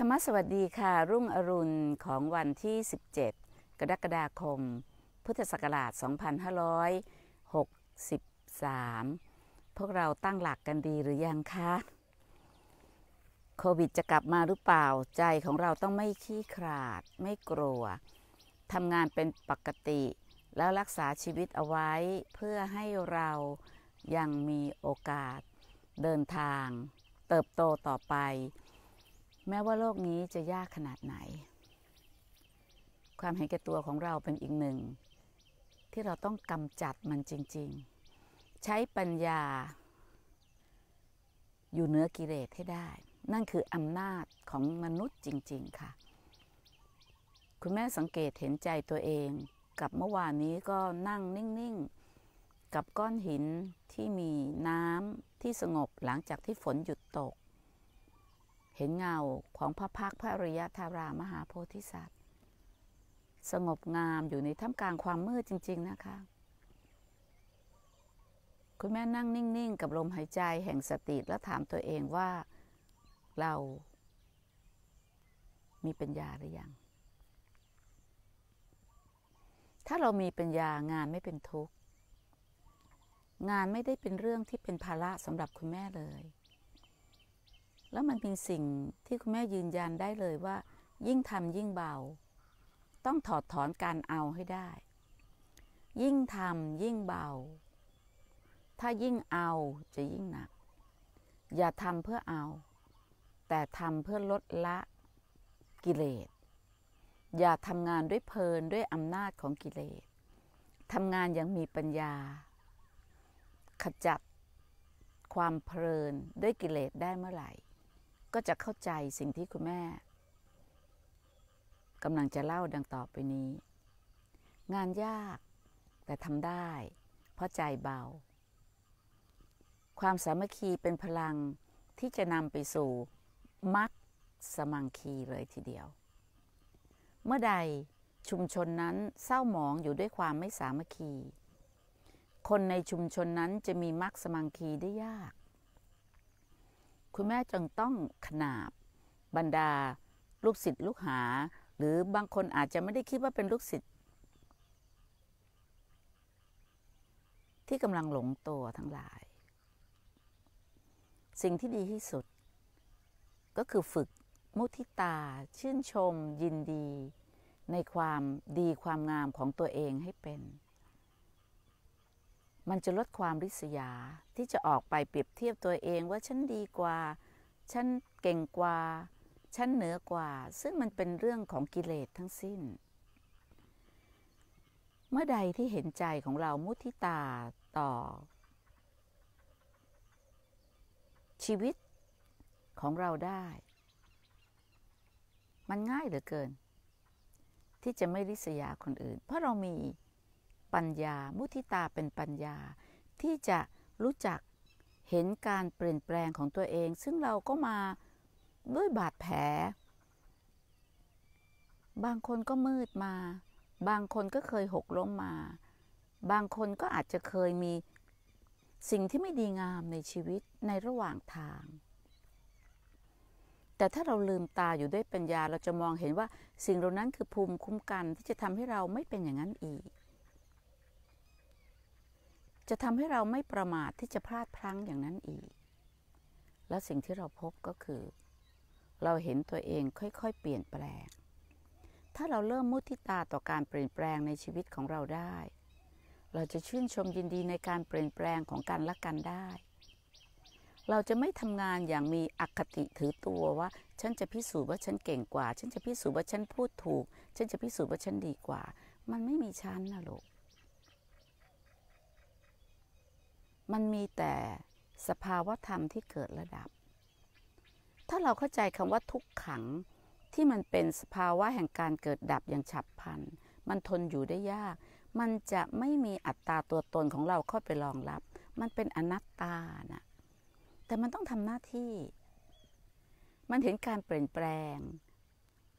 ธรรมสวัสดีค่ะ รุ่งอรุณของวันที่ 17 กรกฎาคม พุทธศักราช 2563 พวกเราตั้งหลักกันดีหรือยังคะ โควิดจะกลับมาหรือเปล่าใจของเราต้องไม่ขี้ขลาด ไม่กลัวทำงานเป็นปกติ แล้วรักษาชีวิตเอาไว้ เพื่อให้เรายังมีโอกาส เดินทางเติบโตต่อไปแม้ว่าโลกนี้จะยากขนาดไหน ความเห็นแก่ตัวของเราเป็นอีกหนึ่ง ที่เราต้องกำจัดมันจริงๆ ใช้ปัญญาอยู่เหนือกิเลสให้ได้ นั่นคืออำนาจของมนุษย์จริงๆค่ะ คุณแม่สังเกตเห็นใจตัวเอง กับเมื่อวานนี้ก็นั่งนิ่งๆ กับก้อนหินที่มีน้ำที่สงบหลังจากที่ฝนหยุดตกเห็นเงาของพระพักพระอริยธารา มหาโพธิสัตว์ สงบงามอยู่ในท่ามกลางความมืดจริงๆนะคะ คุณแม่นั่งนิ่งๆ กับลมหายใจแห่งสติแล้วถามตัวเองว่าเรามีปัญญาหรือยัง ถ้าเรามีปัญญางานไม่เป็นทุกข์ งานไม่ได้เป็นเรื่องที่เป็นภาระสำหรับคุณแม่เลยแล้วมันเป็นสิ่งที่คุณแม่ยืนยันได้เลยว่า ยิ่งทำยิ่งเบา ต้องถอดถอนการเอาให้ได้ ยิ่งทำยิ่งเบา ถ้ายิ่งเอาจะยิ่งหนัก อย่าทำเพื่อเอา แต่ทำเพื่อลดละกิเลสอย่าทำงานด้วยเพลินด้วยอำนาจของกิเลสทำงานอย่างมีปัญญา ขจัดความเพลินด้วยกิเลสได้เมื่อไหร่ก็จะเข้าใจสิ่งที่คุณแม่กำลังจะเล่าดังต่อไปนี้ งานยากแต่ทำได้ เพราะใจเบา ความสามัคคีเป็นพลังที่จะนำไปสู่ มักสมังคีเลยทีเดียว เมื่อใดชุมชนนั้นเศร้าหมองอยู่ด้วยความไม่สามัคคี คนในชุมชนนั้นจะมีมักสมังคีได้ยากคุณแม่จึงต้องขนาบบรรดาลูกศิษย์ลูกหา หรือบางคนอาจจะไม่ได้คิดว่าเป็นลูกศิษย์ที่กำลังหลงตัวทั้งหลาย สิ่งที่ดีที่สุด ก็คือฝึกมุทิตา ชื่นชม ยินดี ในความดีความงามของตัวเองให้เป็นมันจะลดความริษยาที่จะออกไปเปรียบเทียบตัวเองว่าฉัน ดีกว่า ฉันเก่งกว่า ฉันเหนือกว่า ซึ่งมันเป็นเรื่องของกิเลสทั้งสิ้น เมื่อใดที่เห็นใจของเรา มุทิตาต่อ ชีวิตของเราได้ มันง่ายเหลือเกิน ที่จะไม่ริษยาคนอื่น เพราะเรามีปัญญา มุทิตาเป็นปัญญา ที่จะรู้จักเห็นการเปลี่ยนแปลงของตัวเอง ซึ่งเราก็มาด้วยบาดแผล บางคนก็มืดมา บางคนก็เคยหกล้มมา บางคนก็อาจจะเคยมีสิ่งที่ไม่ดีงามในชีวิตในระหว่างทาง แต่ถ้าเราลืมตาอยู่ด้วยปัญญาเราจะมองเห็นว่าสิ่งเหล่านั้นคือภูมิคุ้มกันที่จะทำให้เราไม่เป็นอย่างนั้นอีกจะทำให้เราไม่ประมาทที่จะพลาดพลั้งอย่างนั้นอีก และสิ่งที่เราพบก็คือ เราเห็นตัวเองค่อยๆเปลี่ยนแปลง ถ้าเราเริ่มมุทิตาต่อการเปลี่ยนแปลงในชีวิตของเราได้ เราจะชื่นชมยินดีในการเปลี่ยนแปลงของการละกันได้ เราจะไม่ทำงานอย่างมีอคติถือตัวว่าฉันจะพิสูจน์ว่าฉันเก่งกว่า ฉันจะพิสูจน์ว่าฉันพูดถูก ฉันจะพิสูจน์ว่าฉันดีกว่า มันไม่มีชั้นนะลูกมันมีแต่สภาวะธรรมที่เกิดระดับ ถ้าเราเข้าใจคำว่าทุกขังที่มันเป็นสภาวะแห่งการเกิดดับอย่างฉับพลัน มันทนอยู่ได้ยาก มันจะไม่มีอัตราตัวตนของเราเข้าไปรองรับ มันเป็นอนัตตานะแต่มันต้องทำหน้าที่ มันเห็นการเปลี่ยนแปลง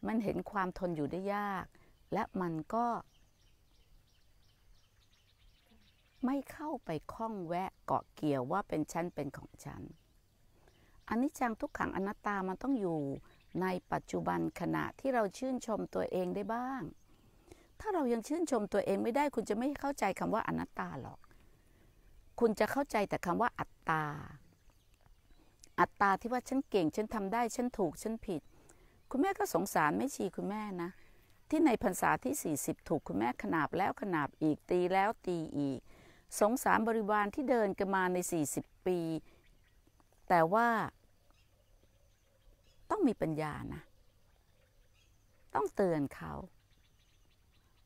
มันเห็นความทนอยู่ได้ยาก และมันก็ไม่เข้าไปคล้องแวะเกาะเกี่ยวว่าเป็นชั้นเป็นของฉัน อันนี้จังทุกขังอนัตตา มันต้องอยู่ ในปัจจุบันขณะที่เราชื่นชมตัวเองได้บ้าง ถ้าเรายังชื่นชมตัวเองไม่ได้ คุณจะไม่เข้าใจคำว่าอนัตตาหรอก คุณจะเข้าใจแต่คำว่าอัตตา อัตตาที่ว่าฉันเก่ง ฉันทำได้ ฉันถูก ฉันผิด คุณแม่ก็สงสารไม่ชีคุณแม่นะ ที่ในพรรษาที่ 40 ถูกคุณแม่ขนาบแล้วขนาบอีก ตีแล้วตีอีกสงสารบริวารที่เดินกันมาใน 40 ปี แต่ว่า ต้องมีปัญญานะ ต้องเตือนเขา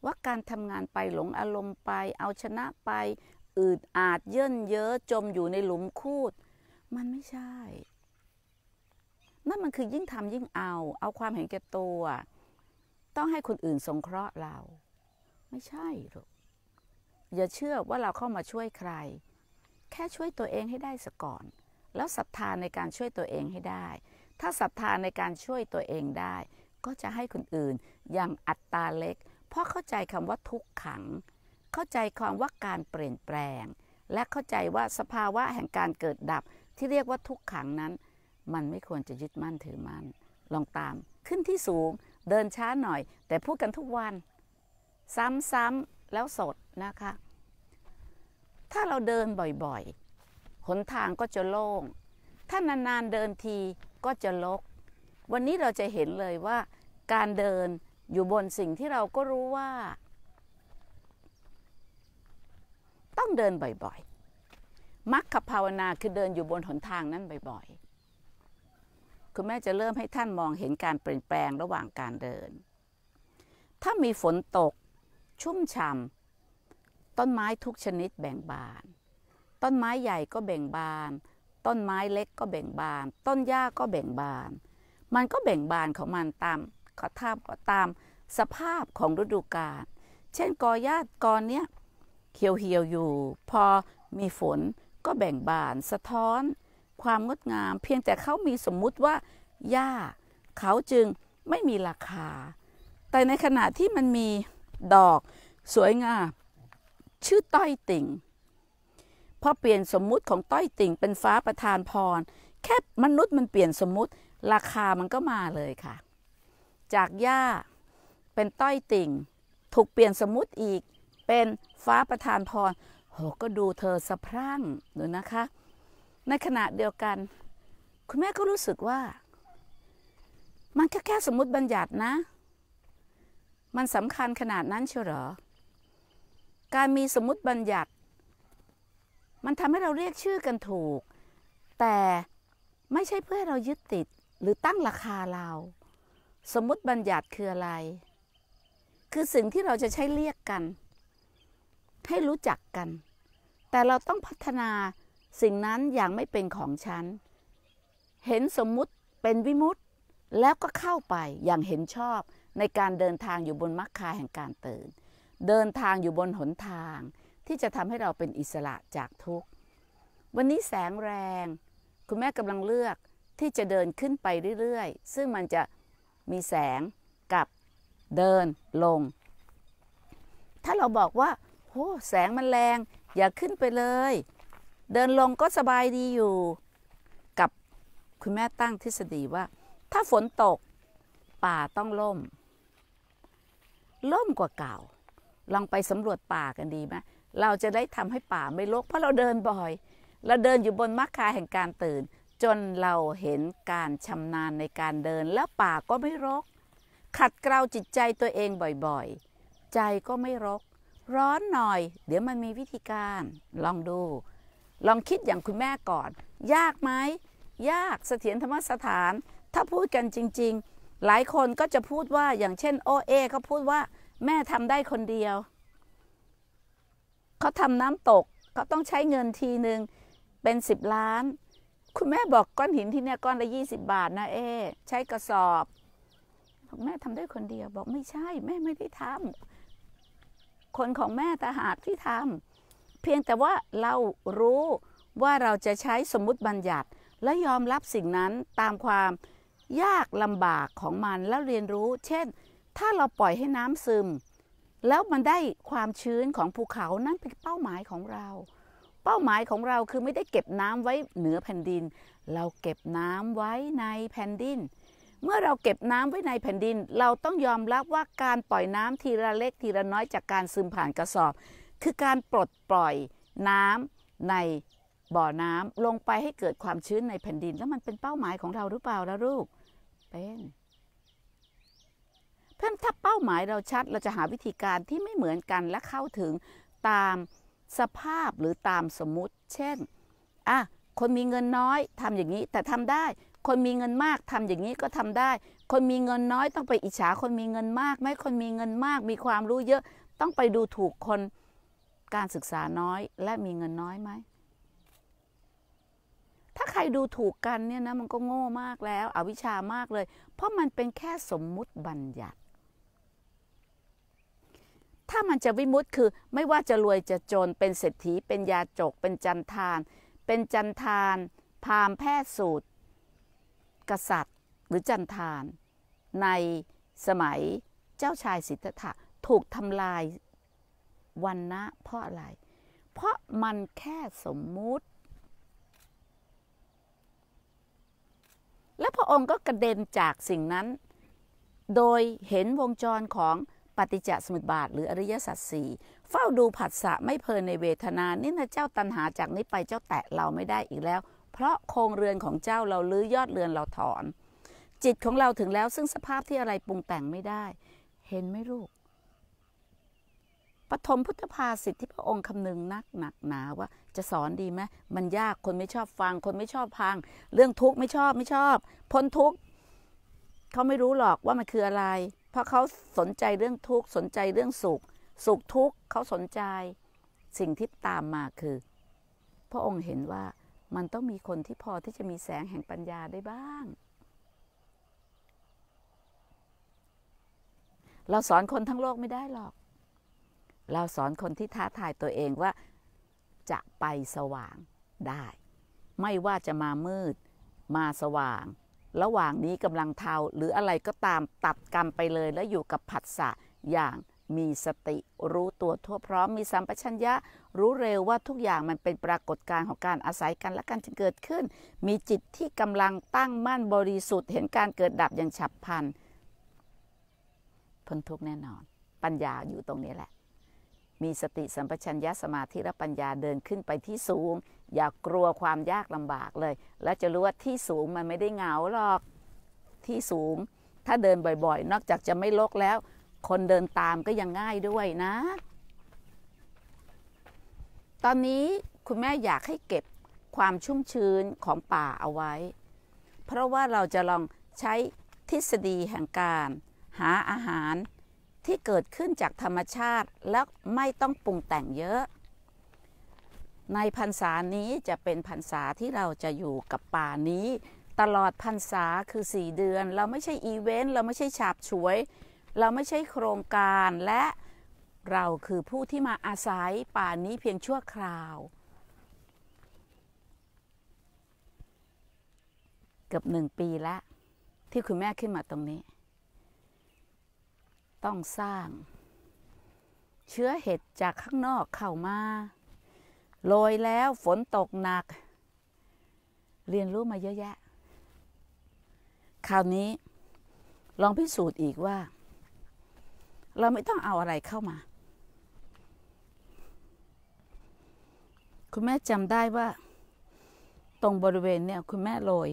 ว่าการทำงานไปหลงอารมณ์ไป เอาชนะไป อืดอาดเยินเยอะจมอยู่ในหลุมคูดมันไม่ใช่ นั่นมันคือยิ่งทำยิ่งเอา เอาความเห็นแก่ตัว ต้องให้คนอื่นสงเคราะห์เรา ไม่ใช่หรอกอย่าเชื่อว่าเราเข้ามาช่วยใคร แค่ช่วยตัวเองให้ได้สก่อน แล้วศรัทธาในการช่วยตัวเองให้ได้ ถ้าศรัทธาในการช่วยตัวเองได้ ก็จะให้คนอื่นอย่างอัตตาเล็ก เพราะเข้าใจคำว่าทุกขัง เข้าใจความว่าการเปลี่ยนแปลง และเข้าใจว่าสภาวะแห่งการเกิดดับ ที่เรียกว่าทุกขังนั้น มันไม่ควรจะยึดมั่นถือมั่นลองตาม ขึ้นที่สูงเดินช้าหน่อย แต่พูดกันทุกวัน ซ้ำๆแล้วสดนะคะถ้าเราเดินบ่อยๆ หนทางก็จะโล่ง ถ้านานๆเดินทีก็จะลก วันนี้เราจะเห็นเลยว่า การเดินอยู่บนสิ่งที่เราก็รู้ว่า ต้องเดินบ่อยๆ มักขภาวนาคือเดินอยู่บนหนทางนั้นบ่อยๆ คุณแม่จะเริ่มให้ท่านมองเห็นการเปลี่ยนแปลงระหว่างการเดิน ถ้ามีฝนตกชุ่มฉ่ำต้นไม้ทุกชนิดแบ่งบาน ต้นไม้ใหญ่ก็แบ่งบาน ต้นไม้เล็กก็แบ่งบาน ต้นหญ้าก็แบ่งบาน มันก็แบ่งบานของมันตามขอท่าก็ตามสภาพของฤดูกาล เช่น กอหญ้ากอเนี้ยเขียวเหี่ยวอยู่ พอมีฝนก็แบ่งบาน สะท้อนความงดงาม เพียงแต่เขามีสมมุติว่าหญ้าเขาจึงไม่มีราคา แต่ในขณะที่มันมีดอกสวยงามชื่อต้อยติ่งพอเปลี่ยนสมมุติของต้อยติ่งเป็นฟ้าประทานพรแค่มนุษย์มันเปลี่ยนสมมุติราคามันก็มาเลยค่ะ จากย่าเป็นต้อยติ่ง ถูกเปลี่ยนสมมุติอีก เป็นฟ้าประทานพรโหก็ดูเธอสะพรั่งดูนะคะ ในขณะเดียวกัน คุณแม่ก็รู้สึกว่า มันแค่แค่สมมติบัญญัตินะ มันสำคัญขนาดนั้นเชียวหรอการมีสมมติบัญญัติ มันทำให้เราเรียกชื่อกันถูก แต่ไม่ใช่เพื่อให้เรายึดติดหรือตั้งราคาเรา สมมติบัญญัติคืออะไร คือสิ่งที่เราจะใช้เรียกกัน ให้รู้จักกัน แต่เราต้องพัฒนาสิ่งนั้นอย่างไม่เป็นของฉัน เห็นสมมุติเป็นวิมุตแล้วก็เข้าไปอย่างเห็นชอบในการเดินทางอยู่บนมรรคาแห่งการตื่นเดินทางอยู่บนหนทางที่จะทำให้เราเป็นอิสระจากทุกข์ วันนี้แสงแรง คุณแม่กำลังเลือกที่จะเดินขึ้นไปเรื่อยๆ ซึ่งมันจะมีแสงกับเดินลง ถ้าเราบอกว่าโอ้แสงมันแรง อย่าขึ้นไปเลย เดินลงก็สบายดีอยู่ กับคุณแม่ตั้งทฤษฎีว่า ถ้าฝนตกป่าต้องล่ม ล่มกว่าเก่าลองไปสำรวจป่ากันดีไหมเราจะได้ทำให้ป่าไม่รก เพราะเราเดินบ่อยเราเดินอยู่บนมรคาแห่งการตื่น จนเราเห็นการชำนาญในการเดินแล้วป่าก็ไม่รก ขัดเกลาจิตใจตัวเองบ่อยๆ ใจก็ไม่รก ร้อนหน่อย เดี๋ยวมันมีวิธีการลองดู ลองคิดอย่างคุณแม่ก่อน ยากไหมยากเสถียรธรรมสถาน ถ้าพูดกันจริง ๆหลายคนก็จะพูดว่าอย่างเช่นโอเอเขาพูดว่าแม่ทำได้คนเดียว เขาทำน้ำตกเขาต้องใช้เงินทีหนึ่งเป็นสิบล้าน คุณแม่บอกก้อนหินที่เนี่ยก้อนละยี่สิบบาทนะเอ๊ใช้กระสอบบอกแม่ทำได้คนเดียวบอกไม่ใช่แม่ไม่ได้ทำ คนของแม่ตาหากที่ทำ เพียงแต่ว่าเรารู้ว่าเราจะใช้สมมติบัญญัติและยอมรับสิ่งนั้นตามความยากลำบากของมันแล้วเรียนรู้เช่นถ้าเราปล่อยให้น้ำซึม แล้วมันได้ความชื้นของภูเขานั่นเป็นเป้าหมายของเรา เป้าหมายของเราคือไม่ได้เก็บน้ำไว้เหนือแผ่นดิน เราเก็บน้ำไว้ในแผ่นดิน เมื่อเราเก็บน้ำไว้ในแผ่นดิน เราต้องยอมรับว่าการปล่อยน้ำทีละเล็กทีละน้อยจากการซึมผ่านกระสอบ คือการปลดปล่อยน้ำในบ่อน้ำลงไปให้เกิดความชื้นในแผ่นดินแล้วมันเป็นเป้าหมายของเราหรือเปล่าล่ะลูกเป็นถ้าถ้าเป้าหมายเราชัดเราจะหาวิธีการที่ไม่เหมือนกัน และเข้าถึงตามสภาพหรือตามสมมุติ เช่นอ่ะคนมีเงินน้อยทำอย่างนี้แต่ทำได้คนมีเงินมากทำอย่างนี้ก็ทำได้ คนมีเงินน้อยต้องไปอิจฉาคนมีเงินมากไหมคนมีเงินมาก มีความรู้เยอะต้องไปดูถูกคนการศึกษาน้อย และมีเงินน้อยไหมถ้าใครดูถูกกันเนี่ยนะมันก็โง่มากแล้วอวิชามากเลย เพราะมันเป็นแค่สมมุติบัญญัติถ้ามันจะวิมุตต์คือไม่ว่าจะรวยจะจนเป็นเศรษฐีเป็นยาจกเป็นจันทาน เป็นจันทานพามแพทย์สูตรกษัตริย์หรือจันทาน ในสมัยเจ้าชายสิทธัตถะถูกทำลายวันนะเพราะอะไร เพราะมันแค่สมมุติ และพระองค์ก็กระเด็นจากสิ่งนั้น โดยเห็นวงจรของปฏิจจสมุปบาทหรืออริยสัจสี่เฝ้าดูผัสสะไม่เพลินในเวทนา นี่นะเจ้าตัณหาจากนี้ไปเจ้าแตะเราไม่ได้อีกแล้ว เพราะโครงเรือนของเจ้าเราลื้อยอดเรือนเราถอน จิตของเราถึงแล้วซึ่งสภาพที่อะไรปรุงแต่งไม่ได้ เห็นไม่ลูกปฐมพุทธภาสิทธิพระองค์คำนึงนักหนักหนาว่า จะสอนดีไหมมันยากคนไม่ชอบฟัง คนไม่ชอบพัง เรื่องทุกข์ไม่ชอบไม่ชอบ พ้นทุกข์เขาไม่รู้หรอกว่ามันคืออะไรพราะเขาสนใจเรื่องทุกข์สนใจเรื่องสุขสุขทุกข์เขาสนใจสิ่งที่ตามมาคือ พระองค์เห็นว่ามันต้องมีคนที่พอที่จะมีแสงแห่งปัญญาได้บ้าง เราสอนคนทั้งโลกไม่ได้หรอก เราสอนคนที่ท้าทายตัวเองว่า จะไปสว่างได้ ไม่ว่าจะมามืดมาสว่างระหว่างนี้กำลังเทาหรืออะไรก็ตามตัดกรรมไปเลยแล้วอยู่กับผัสสะอย่างมีสติรู้ตัวทั่วพร้อม มีสัมปชัญญะรู้เร็วว่าทุกอย่างมันเป็นปรากฏการณ์ของการอาศัยกันและกันจึงเกิดขึ้น มีจิตที่กำลังตั้งมั่นบริสุทธิ์ เห็นการเกิดดับอย่างฉับพลันพ้นทุกแน่นอน ปัญญาอยู่ตรงนี้แหละ มีสติสัมปชัญญะสมาธิและปัญญาเดินขึ้นไปที่สูงอย่ากลัวความยากลำบากเลย และจะรู้ว่าที่สูงมันไม่ได้เหงาหรอก ที่สูง ถ้าเดินบ่อยๆ นอกจากจะไม่ลกแล้ว คนเดินตามก็ยังง่ายด้วยนะ ตอนนี้คุณแม่อยากให้เก็บความชุ่มชื้นของป่าเอาไว้ เพราะว่าเราจะลองใช้ทฤษฎีแห่งการ หาอาหารที่เกิดขึ้นจากธรรมชาติและไม่ต้องปรุงแต่งเยอะในพรรษานี้จะเป็นพรรษาที่เราจะอยู่กับป่านี้ ตลอดพรรษาคือสี่เดือน เราไม่ใช่อีเวนต์เราไม่ใช่ฉาบฉวย เราไม่ใช่โครงการ และเราคือผู้ที่มาอาศัยป่านี้เพียงชั่วคราวเกือบหนึ่งปีแล้ว ที่คุณแม่ขึ้นมาตรงนี้ ต้องสร้าง เชื้อเห็ดจากข้างนอกเข้ามาโรยแล้วฝนตกหนัก เรียนรู้มาเยอะแยะ คราวนี้ ลองพิสูจน์อีกว่า เราไม่ต้องเอาอะไรเข้ามา คุณแม่จำได้ว่า ตรงบริเวณเนี่ย คุณแม่โรย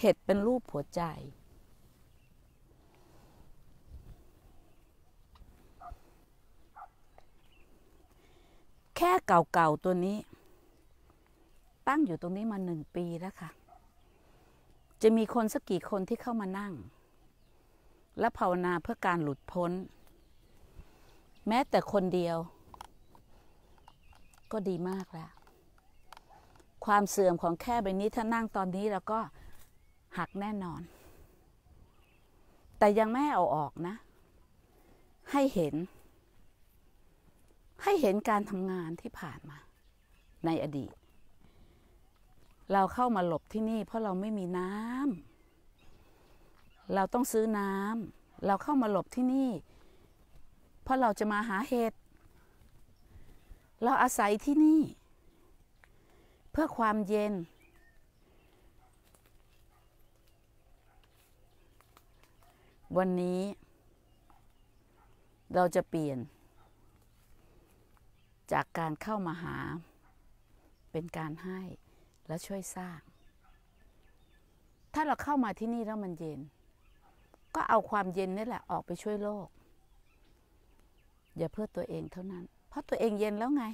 เห็ดเป็นรูปหัวใจแค่เก่าๆตัวนี้ ตั้งอยู่ตรงนี้มาหนึ่งปีแล้วค่ะ จะมีคนสักกี่คนที่เข้ามานั่ง และภาวนาเพื่อการหลุดพ้น แม้แต่คนเดียว ก็ดีมากแล้ว ความเสื่อมของแค่ใบนี้ถ้านั่งตอนนี้แล้วก็หักแน่นอน แต่ยังไม่เอาออกนะ ให้เห็นให้เห็นการทำงานที่ผ่านมาในอดีต เราเข้ามาหลบที่นี่เพราะเราไม่มีน้ำ เราต้องซื้อน้ำ เราเข้ามาหลบที่นี่ เพราะเราจะมาหาเห็ดเราอาศัยที่นี่ เพื่อความเย็น วันนี้ เราจะเปลี่ยนจากการเข้ามาหา เป็นการให้และช่วยสร้าง ถ้าเราเข้ามาที่นี่แล้วมันเย็น ก็เอาความเย็นนี่แหละออกไปช่วยโลก อย่าเพื่อตัวเองเท่านั้น เพราะตัวเองเย็นแล้วไง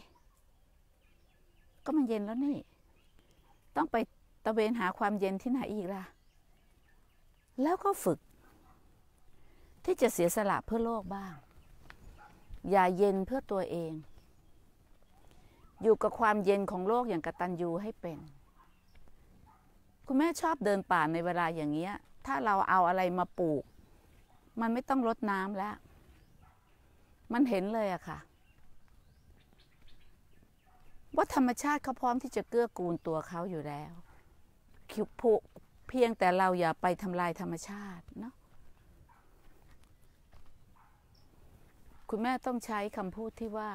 ก็มันเย็นแล้วนี่ ต้องไปตะเวนหาความเย็นที่ไหนอีกล่ะ แล้วก็ฝึก ที่จะเสียสละเพื่อโลกบ้าง อย่าเย็นเพื่อตัวเองอยู่กับความเย็นของโลกอย่างกระตันยูให้เป็น คุณแม่ชอบเดินป่าในเวลาอย่างเงี้ย ถ้าเราเอาอะไรมาปลูก มันไม่ต้องรดน้ำแล้ว มันเห็นเลยอะค่ะ ว่าธรรมชาติเขาพร้อมที่จะเกื้อกูลตัวเขาอยู่แล้วคิวผูเพียงแต่เราอย่าไปทำลายธรรมชาติเนาะคุณแม่ต้องใช้คำพูดที่ว่า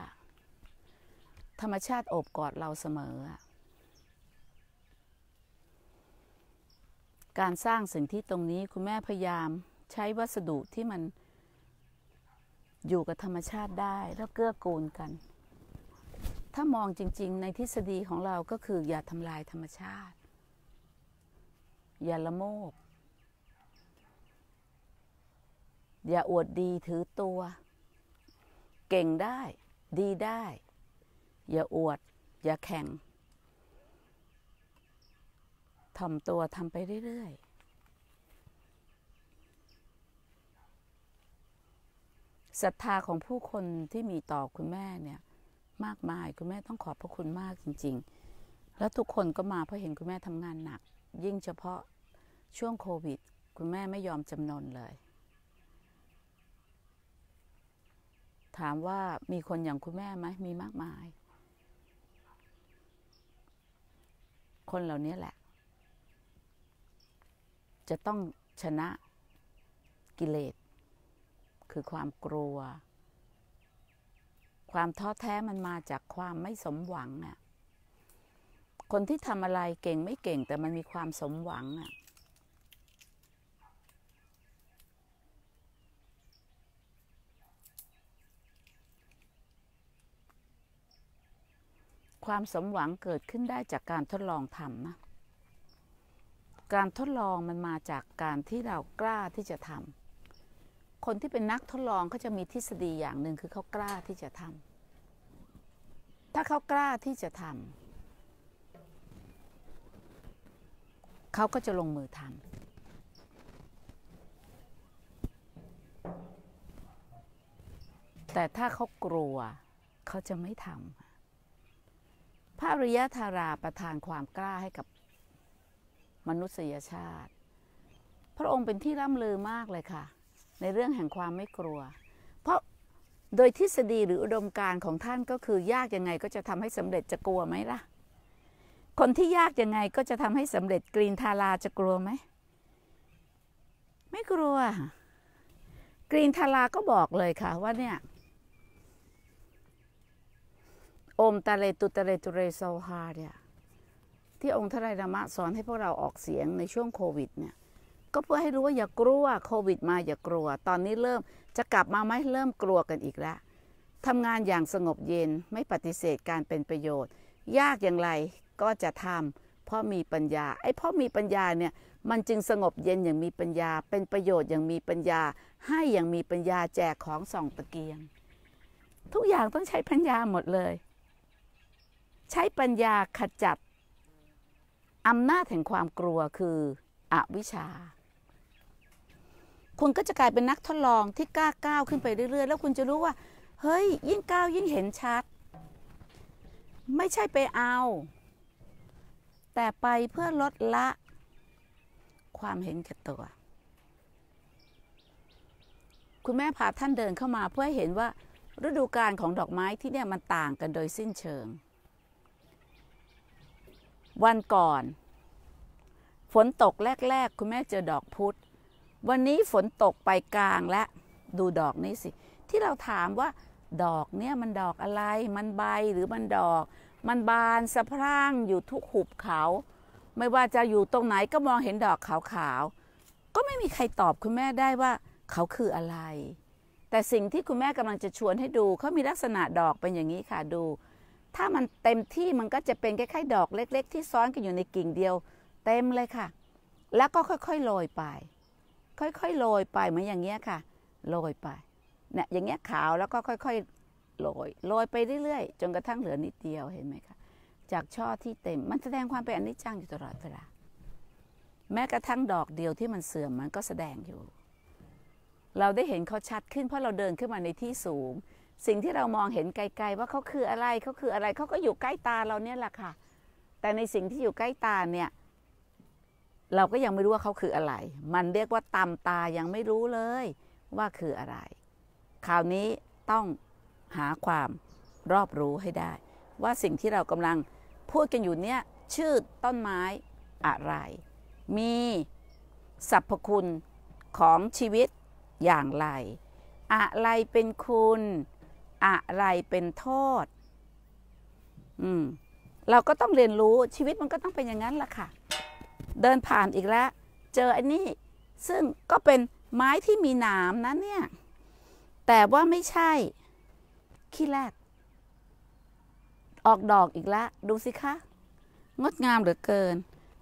ธรรมชาติโอบกอดเราเสมอ การสร้างสิ่งที่ตรงนี้คุณแม่พยายามใช้วัสดุที่มัน อยู่กับธรรมชาติได้แล้วเกื้อกูลกัน ถ้ามองจริงๆ ในทฤษฎีของเราก็คือ อย่าทำลายธรรมชาติอย่าละโมบอย่าอวดดีถือตัว เก่งได้ ดีได้อย่าอวด อย่าแข่งทำตัว ทำไปเรื่อยๆศรัทธาของผู้คนที่มีต่อคุณแม่เนี่ย มากมายคุณแม่ต้องขอบพระคุณมากจริง ๆ แล้วทุกคนก็มาเพราะเห็นคุณแม่ทำงานหนัก ยิ่งเฉพาะช่วงโควิด คุณแม่ไม่ยอมจำนนเลย ถามว่ามีคนอย่างคุณแม่ไหมมีมากมายคนเหล่านี้แหละ จะต้องชนะกิเลสคือความกลัว ความท้อแท้มันมาจากความไม่สมหวังอะ่ะคนที่ทำอะไรเก่งไม่เก่งแต่มันมีความสมหวังอะ่ะความสมหวังเกิดขึ้นได้จากการทดลองทำนะการทดลองมันมาจากการที่เรากล้าที่จะทำ คนที่เป็นนักทดลองเขาจะมีทฤษฎีอย่างหนึ่งคือเขากล้าที่จะทำ ถ้าเขากล้าที่จะทำเขาก็จะลงมือทำ แต่ถ้าเขากลัวเขาจะไม่ทำพระริยธาราประทานความกล้าให้กับมนุษยชาติ พระองค์เป็นที่ร่ำลือมากเลยค่ะ ในเรื่องแห่งความไม่กลัว เพราะโดยทฤษฎีหรืออุดมการของท่านก็คือยากยังไง ก็จะทำให้สำเร็จจะกลัวไหมล่ะ คนที่ยากยังไงก็จะทำให้สำเร็จกรีนทาราจะกลัวไหมไม่กลัว กรีนทาราก็บอกเลยค่ะ ว่าเนี่ยโอมตะเลตุตะเลตุเรโซฮาเนี่ยที่องค์ทรายธรรมะสอนให้พวกเราออกเสียงในช่วงโควิดเนี่ย ก็เพื่อให้รู้ว่าอย่ากลัวโควิดมาอย่ากลัว ตอนนี้เริ่มจะกลับมาไหมเริ่มกลัวกันอีกแล้วทำงานอย่างสงบเย็นไม่ปฏิเสธการเป็นประโยชน์ ยากอย่างไรก็จะทำเพราะมีปัญญาไอ้เพราะมีปัญญาเนี่ย มันจึงสงบเย็นอย่างมีปัญญา เป็นประโยชน์อย่างมีปัญญาให้อย่างมีปัญญาแจกของส่อง ตะเกียง ทุกอย่างต้องใช้ปัญญาหมดเลยใช้ปัญญาขจัดอำนาจแห่งความกลัวคืออวิชชา คุณก็จะกลายเป็นนักทดลองที่กล้าก้าวขึ้นไปเรื่อย ๆ แล้วคุณจะรู้ว่า เฮ้ย ยิ่งก้าวยิ่งเห็นชัด ไม่ใช่ไปเอา แต่ไปเพื่อลดละความเห็นแก่ตัว คุณแม่พาท่านเดินเข้ามาเพื่อให้เห็นว่าฤดูกาลของดอกไม้ที่เนี่ยมันต่างกันโดยสิ้นเชิงวันก่อนฝนตกแรก ๆ คุณแม่เจอดอกพุธวันนี้ฝนตกไปกลางและดูดอกนี้สิ ที่เราถามว่า ดอกเนี่ยมันดอกอะไร มันใบหรือมันดอก มันบานสะพรั่ง อยู่ทุกหุบเขา ไม่ว่าจะอยู่ตรงไหนก็มองเห็นดอกขาวๆ ก็ไม่มีใครตอบคุณแม่ได้ว่า เขาคืออะไร แต่สิ่งที่คุณแม่กำลังจะชวนให้ดูเขามีลักษณะดอกเป็นอย่างนี้ค่ะดูถ้ามันเต็มที่มันก็จะเป็นคล้ายๆดอกเล็ก ๆ ที่ซ้อนกันอยู่ในกิ่งเดียว เต็มเลยค่ะ แล้วก็ค่อยๆโรยไป ค่อยๆโรยไปเหมือนอย่างเงี้ยค่ะโรยไปเนี่ยอย่างเงี้ยขาวแล้วก็ค่อยๆโรยโรยไปเรื่อยๆ จนกระทั่งเหลือนิดเดียวเห็นไหมคะ จากช่อที่เต็มมันแสดงความเป็นอนิจจังอยู่ตลอดเวลาแม้กระทั่งดอกเดียวที่มันเสื่อมมันก็แสดงอยู่ เราได้เห็นเขาชัดขึ้นเพราะเราเดินขึ้นมาในที่สูงสิ่งที่เรามองเห็นไกลๆ ว่าเขาคืออะไรเขาคืออะไรเขาก็อยู่ใกล้ตาเราเนี่ยแหละค่ะ แต่ในสิ่งที่อยู่ใกล้ตาเนี่ยเราก็ยังไม่รู้ว่าเขาคืออะไร มันเรียกว่าตามตายังไม่รู้เลย ว่าคืออะไรคราวนี้ต้องหาความรอบรู้ให้ได้ ว่าสิ่งที่เรากำลังพูดกันอยู่เนี่ยชื่อต้นไม้อะไร มีสรรพคุณของชีวิตอย่างไร อะไรเป็นคุณอะไรเป็นโทษอืมเราก็ต้องเรียนรู้ชีวิตมันก็ต้องเป็นอย่างนั้นแหละค่ะ เดินผ่านอีกแล้ว เจออันนี้ซึ่งก็เป็นไม้ที่มีหนามนะเนี่ย แต่ว่าไม่ใช่ขี้แรกออกดอกอีกแล้ว ดูสิคะงดงามเหลือเกิน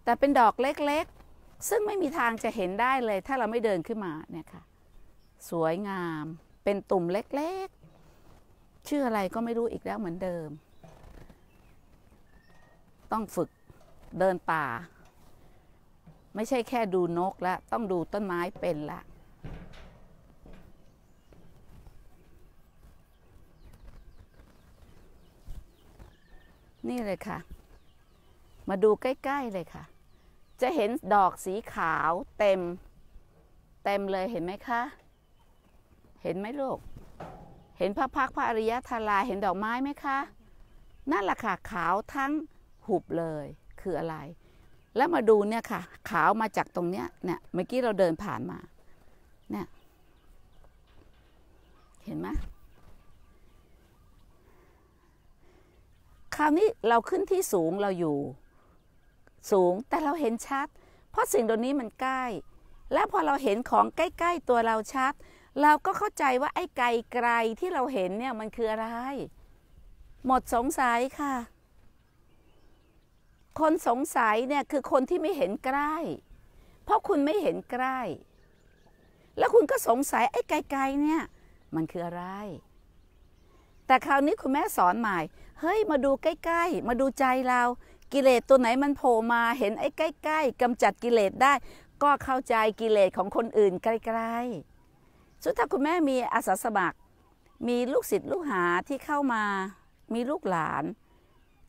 แต่เป็นดอกเล็กๆ ซึ่งไม่มีทางจะเห็นได้เลย ถ้าเราไม่เดินขึ้นมาเนี่ยค่ะ สวยงามเป็นตุ่มเล็กชื่ออะไรก็ไม่รู้อีกแล้วเหมือนเดิม ต้องฝึกเดินป่า ไม่ใช่แค่ดูนกละต้องดูต้นไม้เป็นละ นี่เลยค่ะ มาดูใกล้ๆเลยค่ะ จะเห็นดอกสีขาวเต็มเต็มเลยเห็นไหมคะ เห็นไหมลูกเห็นพระพักพระอริยธาราเห็นดอกไม้ไหมคะนั่นแหละค่ะขาวทั้งหุบเลยคืออะไร แล้วมาดูเนี่ยค่ะขาวมาจากตรงเนี้ยเนี่ยเมื่อกี้เราเดินผ่านมาเนี่ยเห็นไหมคราวนี้เราขึ้นที่สูงเราอยู่ สูงแต่เราเห็นชัด เพราะสิ่งตัวนี้มันใกล้ และพอเราเห็นของใกล้ ๆ ตัวเราชัดเราก็เข้าใจว่าไอ้ไกลไกลที่เราเห็นเนี่ยมันคืออะไร หมดสงสัยค่ะ คนสงสัยเนี่ยคือคนที่ไม่เห็นใกล้ เพราะคุณไม่เห็นใกล้ แล้วคุณก็สงสัยไอ้ไกลๆเนี่ย มันคืออะไร แต่คราวนี้คุณแม่สอนใหม่ เฮ้ยมาดูใกล้ ๆ มาดูใจเรา กิเลสตัวไหนมันโผล่มาเห็นไอ้ใกล้ ๆกำจัดกิเลสได้ ก็เข้าใจกิเลสของคนอื่นใกล้ๆสุดถ้าคุณแม่มีอาสาสมัคร มีลูกศิษย์ลูกหาที่เข้ามา มีลูกหลาน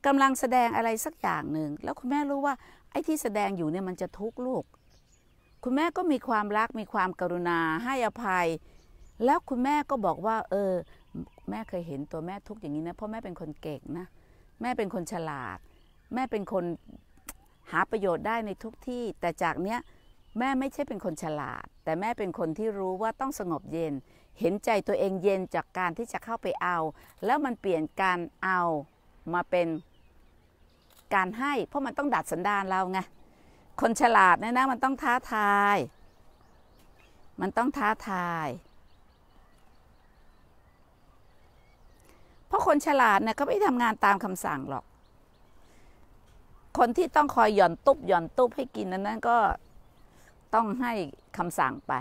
กำลังแสดงอะไรสักอย่างหนึ่งแล้วคุณแม่รู้ว่าไอ้ที่แสดงอยู่เนี่ยมันจะทุกข์ลูก คุณแม่ก็มีความรัก มีความกรุณา ให้อภัย แล้วคุณแม่ก็บอกว่า เออ แม่เคยเห็นตัวแม่ทุกข์อย่างนี้นะ เพราะแม่เป็นคนเก่งนะ แม่เป็นคนฉลาด แม่เป็นคนหาประโยชน์ได้ในทุกที่ แต่จากเนี้ยแม่ไม่ใช่เป็นคนฉลาด แต่แม่เป็นคนที่รู้ว่าต้องสงบเย็นเห็นใจตัวเองเย็นจากการที่จะเข้าไปเอา แล้วมันเปลี่ยนการเอามาเป็นการให้เพราะมันต้องดัดสันดานเราไงคนฉลาดเนี่ยนะมันต้องท้าทาย มันต้องท้าทาย เพราะคนฉลาดเนี่ยเขาไม่ทำงานตามคำสั่งหรอก คนที่ต้องคอยหย่อนตุ๊บหย่อนตุ๊บให้กินนั้นก็ต้องให้คำสั่งไป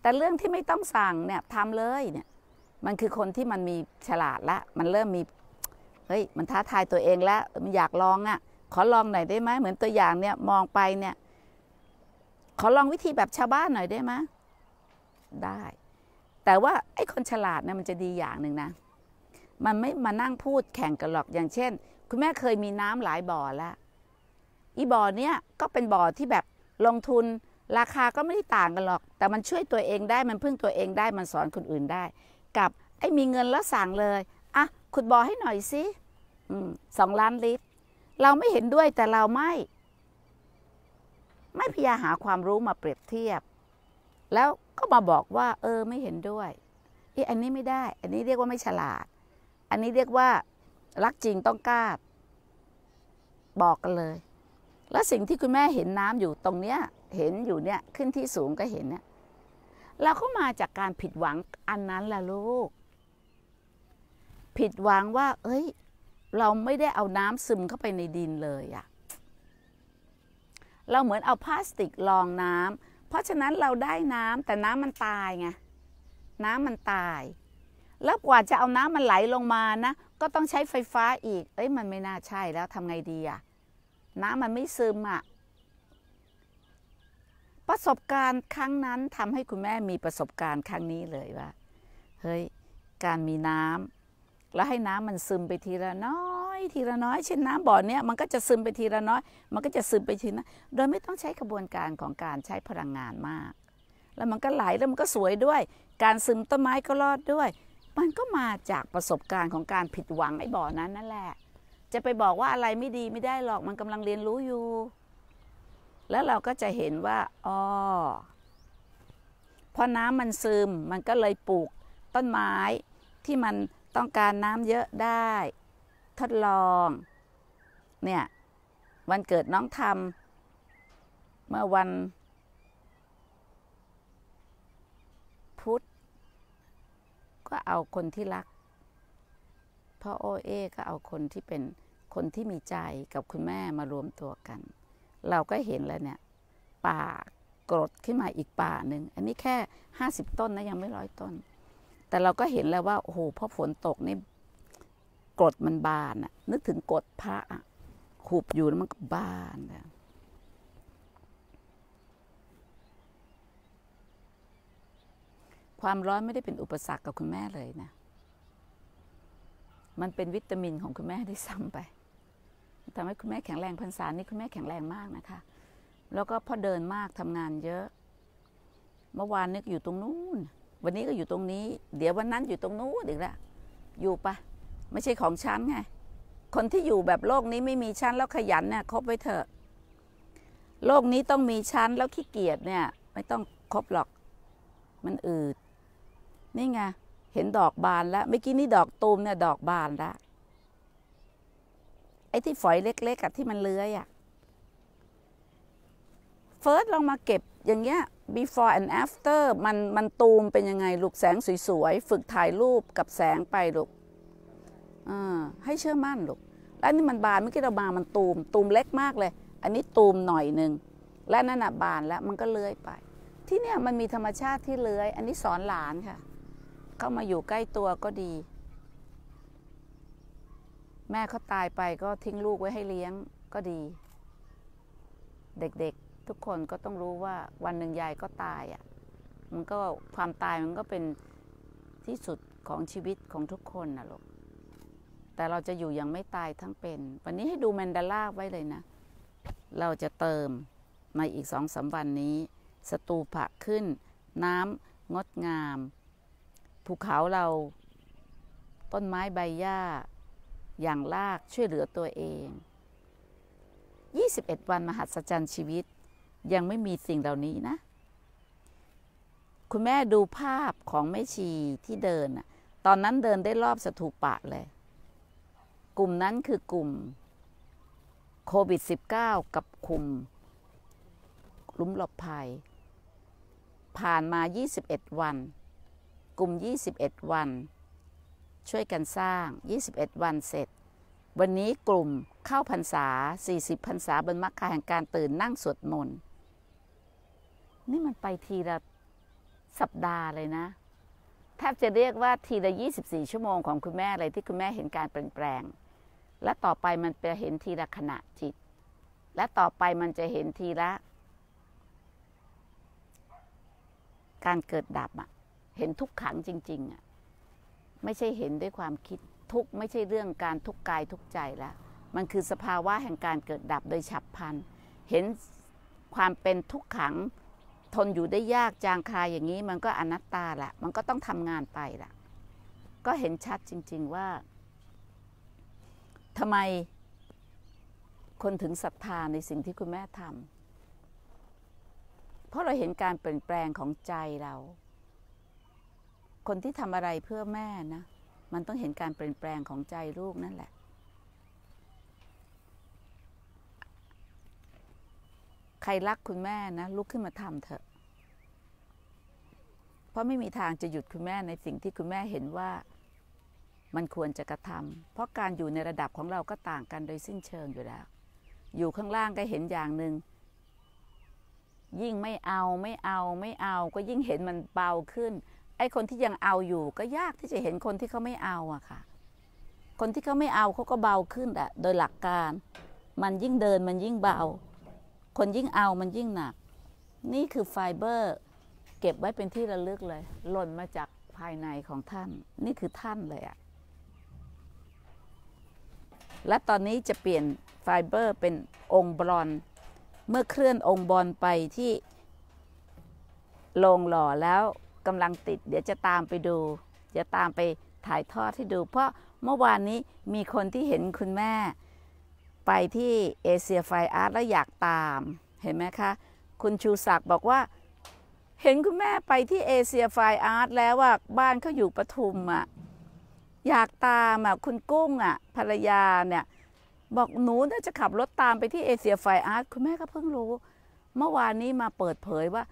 แต่เรื่องที่ไม่ต้องสั่งเนี่ยทำเลยเนี่ย มันคือคนที่มันมีฉลาดละ มันเริ่มมี เฮ้ย มันท้าทายตัวเองแล้ว มันอยากลองอะ่ะ ขอลองหน่อยได้ไหมเหมือนตัวอย่างเนี่ยมองไปเนี่ย ขอลองวิธีแบบชาวบ้านหน่อยได้ไหมได้ แต่ว่าไอ้คนฉลาดเนี่ยมันจะดีอย่างหนึ่งนะ มันไม่มานั่งพูดแข่งกันหรอก อย่างเช่น คุณแม่เคยมีน้ำหลายบ่อแล้ว อีบ่อเนี้ยก็เป็นบ่อที่แบบลงทุนราคาก็ไม่ได้ต่างกันหรอก แต่มันช่วยตัวเองได้มันพึ่งตัวเองได้มันสอนคนอื่นได้ กับ ไอ้มีเงินแล้วสั่งเลยอ่ะขุดบ่อให้หน่อยสิสองล้านลิตรเราไม่เห็นด้วยแต่เราไม่ ไม่พยายามหาความรู้มาเปรียบเทียบ แล้วก็มาบอกว่า เออ ไม่เห็นด้วยอีอันนี้ไม่ได้ อันนี้เรียกว่าไม่ฉลาด อันนี้เรียกว่ารักจริงต้องกล้าบอกกันเลยและสิ่งที่คุณแม่เห็นน้ำอยู่ตรงเนี้ย เห็นอยู่เนี่ยขึ้นที่สูงก็เห็นเนี่ยเราก็มาจากการผิดหวังอันนั้นล่ะลูก ผิดหวังว่า เอ้ย เราไม่ได้เอาน้ำซึมเข้าไปในดินเลยอะเราเหมือนเอาพลาสติกรองน้ำ เพราะฉะนั้นเราได้น้ำแต่น้ำมันตายไง น้ำมันตาย แล้วกว่าจะเอาน้ำมันไหลลงมานะ ก็ต้องใช้ไฟฟ้าอีกเอ้ย มันไม่น่าใช่แล้วทำไงดีอะน้ำมันไม่ซึมอะ่ะประสบการณ์ครั้งนั้นทำให้คุณแม่มีประสบการณ์ครั้งนี้เลยว่า เฮ้ย การมีน้ำแล้วให้น้ำมันซึมไปทีละน้อย ทีละน้อย เช่นน้ำบ่อเนี้ยมันก็จะซึมไปทีละน้อย มันก็จะซึมไปทีละโดยไม่ต้องใช้กระบวนการของการใช้พลังงานมาก แล้วมันก็ไหลแล้วมันก็สวยด้วย การซึมต้นไม้ก็รอดด้วย มันก็มาจากประสบการณ์ของการผิดหวังไอ้บ่อนั้นนั่นแหละจะไปบอกว่าอะไรไม่ดีไม่ได้หรอกมันกำลังเรียนรู้อยู่ แล้วเราก็จะเห็นว่าอ๋อพอน้ำมันซึมมันก็เลยปลูกต้นไม้ ที่มันต้องการน้ำเยอะได้ ทดลอง เนี่ย วันเกิดน้องทำเมื่อวันพุธก็เอาคนที่รักพ่อโอเอก็เอาคนที่เป็นคนที่มีใจกับคุณแม่มารวมตัวกัน เราก็เห็นแล้วเนี่ยป่ากรดขึ้นมาอีกป่าหนึ่ง อันนี้แค่ห้าสิบต้นนะยังไม่ร้อยต้น แต่เราก็เห็นแล้วว่าโอ้โหพอฝนตกนี่กรดมันบานอะนึกถึงกรดพระอะขูบอยู่แล้วมันก็บานอะความร้อนไม่ได้เป็นอุปสรรคกับคุณแม่เลยนะมันเป็นวิตามินของคุณแม่ที่ซ้ำไปทำให้คุณแม่แข็งแรงพรรษานี่คุณแม่แข็งแรงมากนะคะ แล้วก็พอเดินมากทำงานเยอะ เมื่อวานนึกอยู่ตรงนู้นวันนี้ก็อยู่ตรงนี้ เดี๋ยววันนั้นอยู่ตรงนู้นอีกละ อยู่ปะไม่ใช่ของฉันไงคนที่อยู่แบบโลกนี้ไม่มีฉันแล้วขยันเนี่ยคบไว้เถอะ โลกนี้ต้องมีฉันแล้วขี้เกียจเนี่ย ไม่ต้องคบหรอก มันอืดนี่ไงเห็นดอกบานแล้วเมื่อกี้นี่ดอกตูมเนี่ยดอกบานแล้ว ไอ้ที่ฝอยเล็กๆกับที่มันเลื้อยอะเฟิร์สลองมาเก็บอย่างเงี้ย before and after มันมันตูมเป็นยังไง ลูกแสงสวยๆ ฝึกถ่ายรูปกับแสงไปลูกอให้เชื่อมั่นลูก แล้วนี่มันบานเมื่อกี้เราบามันตูมตูมเล็กมากเลย อันนี้ตูมหน่อยหนึ่ง และนั่นอ่ะบานแล้วมันก็เลื้อยไป ที่เนี่ยมันมีธรรมชาติที่เลื้อยอันนี้สอนหลานค่ะเข้ามาอยู่ใกล้ตัวก็ดี แม่เขาตายไปก็ทิ้งลูกไว้ให้เลี้ยงก็ดี เด็กๆทุกคนก็ต้องรู้ว่าวันหนึ่งยายก็ตายอ่ะ มันก็ความตายมันก็เป็นที่สุดของชีวิตของทุกคนนะลูก แต่เราจะอยู่ยังไม่ตายทั้งเป็น วันนี้ให้ดูแมนดาร่าไว้เลยนะ เราจะเติมในอีกสองสาวันนี้ สตูผะขึ้นน้ำงดงามภูเขาเราต้นไม้ใบหญ้าอย่างลากช่วยเหลือตัวเอง 21 วันมหัศจรรย์ชีวิตยังไม่มีสิ่งเหล่านี้นะ คุณแม่ดูภาพของแม่ชีที่เดินตอนนั้นเดินได้รอบสถูปะเลย กลุ่มนั้นคือกลุ่มโควิด -19 กับคุมลุ้มหลบภัย ผ่านมา 21 วันกลุ่ม21 วัน ช่วยกันสร้าง 21 วันเสร็จ วันนี้กลุ่มเข้าพรรษา 40 พรรษาบนมรรคแห่งการตื่นนั่งสวดมนต์ นี่มันไปทีละสัปดาห์เลยนะ แทบจะเรียกว่าทีละ 24 ชั่วโมงของคุณแม่เลยที่คุณแม่เห็นการเปลี่ยนแปลง และต่อไปมันจะเห็นทีละขณะจิต และต่อไปมันจะเห็นทีละ การเกิดดับอะเห็นทุกขังจริงๆอ่ะไม่ใช่เห็นด้วยความคิดทุก ไม่ใช่เรื่องการทุกกายทุกใจแล้วมันคือสภาวะแห่งการเกิดดับโดยฉับพลัน เห็นความเป็นทุกขัง ทนอยู่ได้ยากจางคายอย่างนี้ มันก็อนัตตาละ มันก็ต้องทำงานไปละก็เห็นชัดจริง ๆ ว่าทำไมคนถึงศรัทธาในสิ่งที่คุณแม่ทำ เพราะเราเห็นการเปลี่ยนแปลงของใจเราคนที่ทำอะไรเพื่อแม่นะ มันต้องเห็นการเปลี่ยนแปลงของใจลูกนั่นแหละ ใครรักคุณแม่นะลุกขึ้นมาทำเถอะ เพราะไม่มีทางจะหยุดคุณแม่ในสิ่งที่คุณแม่เห็นว่ามันควรจะกระทำเพราะการอยู่ในระดับของเราก็ต่างกันโดยสิ้นเชิงอยู่แล้ว อยู่ข้างล่างก็เห็นอย่างหนึ่งยิ่งไม่เอาไม่เอา ไม่เอาก็ยิ่งเห็นมันเบาขึ้นไอ้คนที่ยังเอาอยู่ก็ยากที่จะเห็นคนที่เขาไม่เอาอะค่ะ คนที่เขาไม่เอาเขาก็เบาขึ้นอะโดยหลักการ มันยิ่งเดินมันยิ่งเบา คนยิ่งเอามันยิ่งหนัก นี่คือไฟเบอร์ เก็บไว้เป็นที่ระลึกเลยหล่นมาจากภายในของท่านนี่คือท่านเลยอะและตอนนี้จะเปลี่ยนไฟเบอร์เป็นองค์บอน เมื่อเคลื่อนองค์บอนไปที่ลงหล่อแล้วกำลังติดเดี๋ยวจะตามไปดูจะตามไปถ่ายทอดให้ดู เพราะเมื่อวานนี้มีคนที่เห็นคุณแม่ ไปที่เอเชียไฟอาร์ตแล้วอยากตาม เห็นไหมคะ คุณชูศักดิ์บอกว่าเห็นคุณแม่ไปที่เอเชียไฟอาร์ตแล้วว่าบ้านเขาอยู่ปทุมอะ่ะอยากตามอ่ะคุณกุ้งอ่ะภรรยาเนี่ยบอกหนูน่าจะขับรถตามไปที่เอเชียไฟอาร์ตคุณแม่ก็เพิ่งรู้ เมื่อวานนี้มาเปิดเผยว่า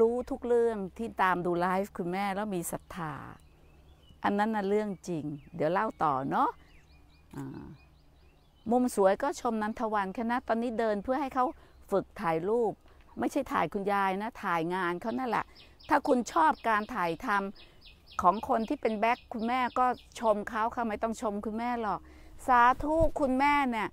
รู้ทุกเรื่องที่ตามดู ไลฟ์คุณแม่แล้วมีศรัทธา อันนั้นนะเรื่องจริง เดี๋ยวเล่าต่อเนาะมุมสวยก็ชมนันทวันคณะตอนนี้เดินเพื่อให้เขาฝึกถ่ายรูป ไม่ใช่ถ่ายคุณยายนะถ่ายงานเขานั่นแหละ ถ้าคุณชอบการถ่ายทำของคนที่เป็นแบ็คคุณแม่ก็ชมเขาค่ะไม่ต้องชมคุณแม่หรอกสาธุคุณแม่เนี่ย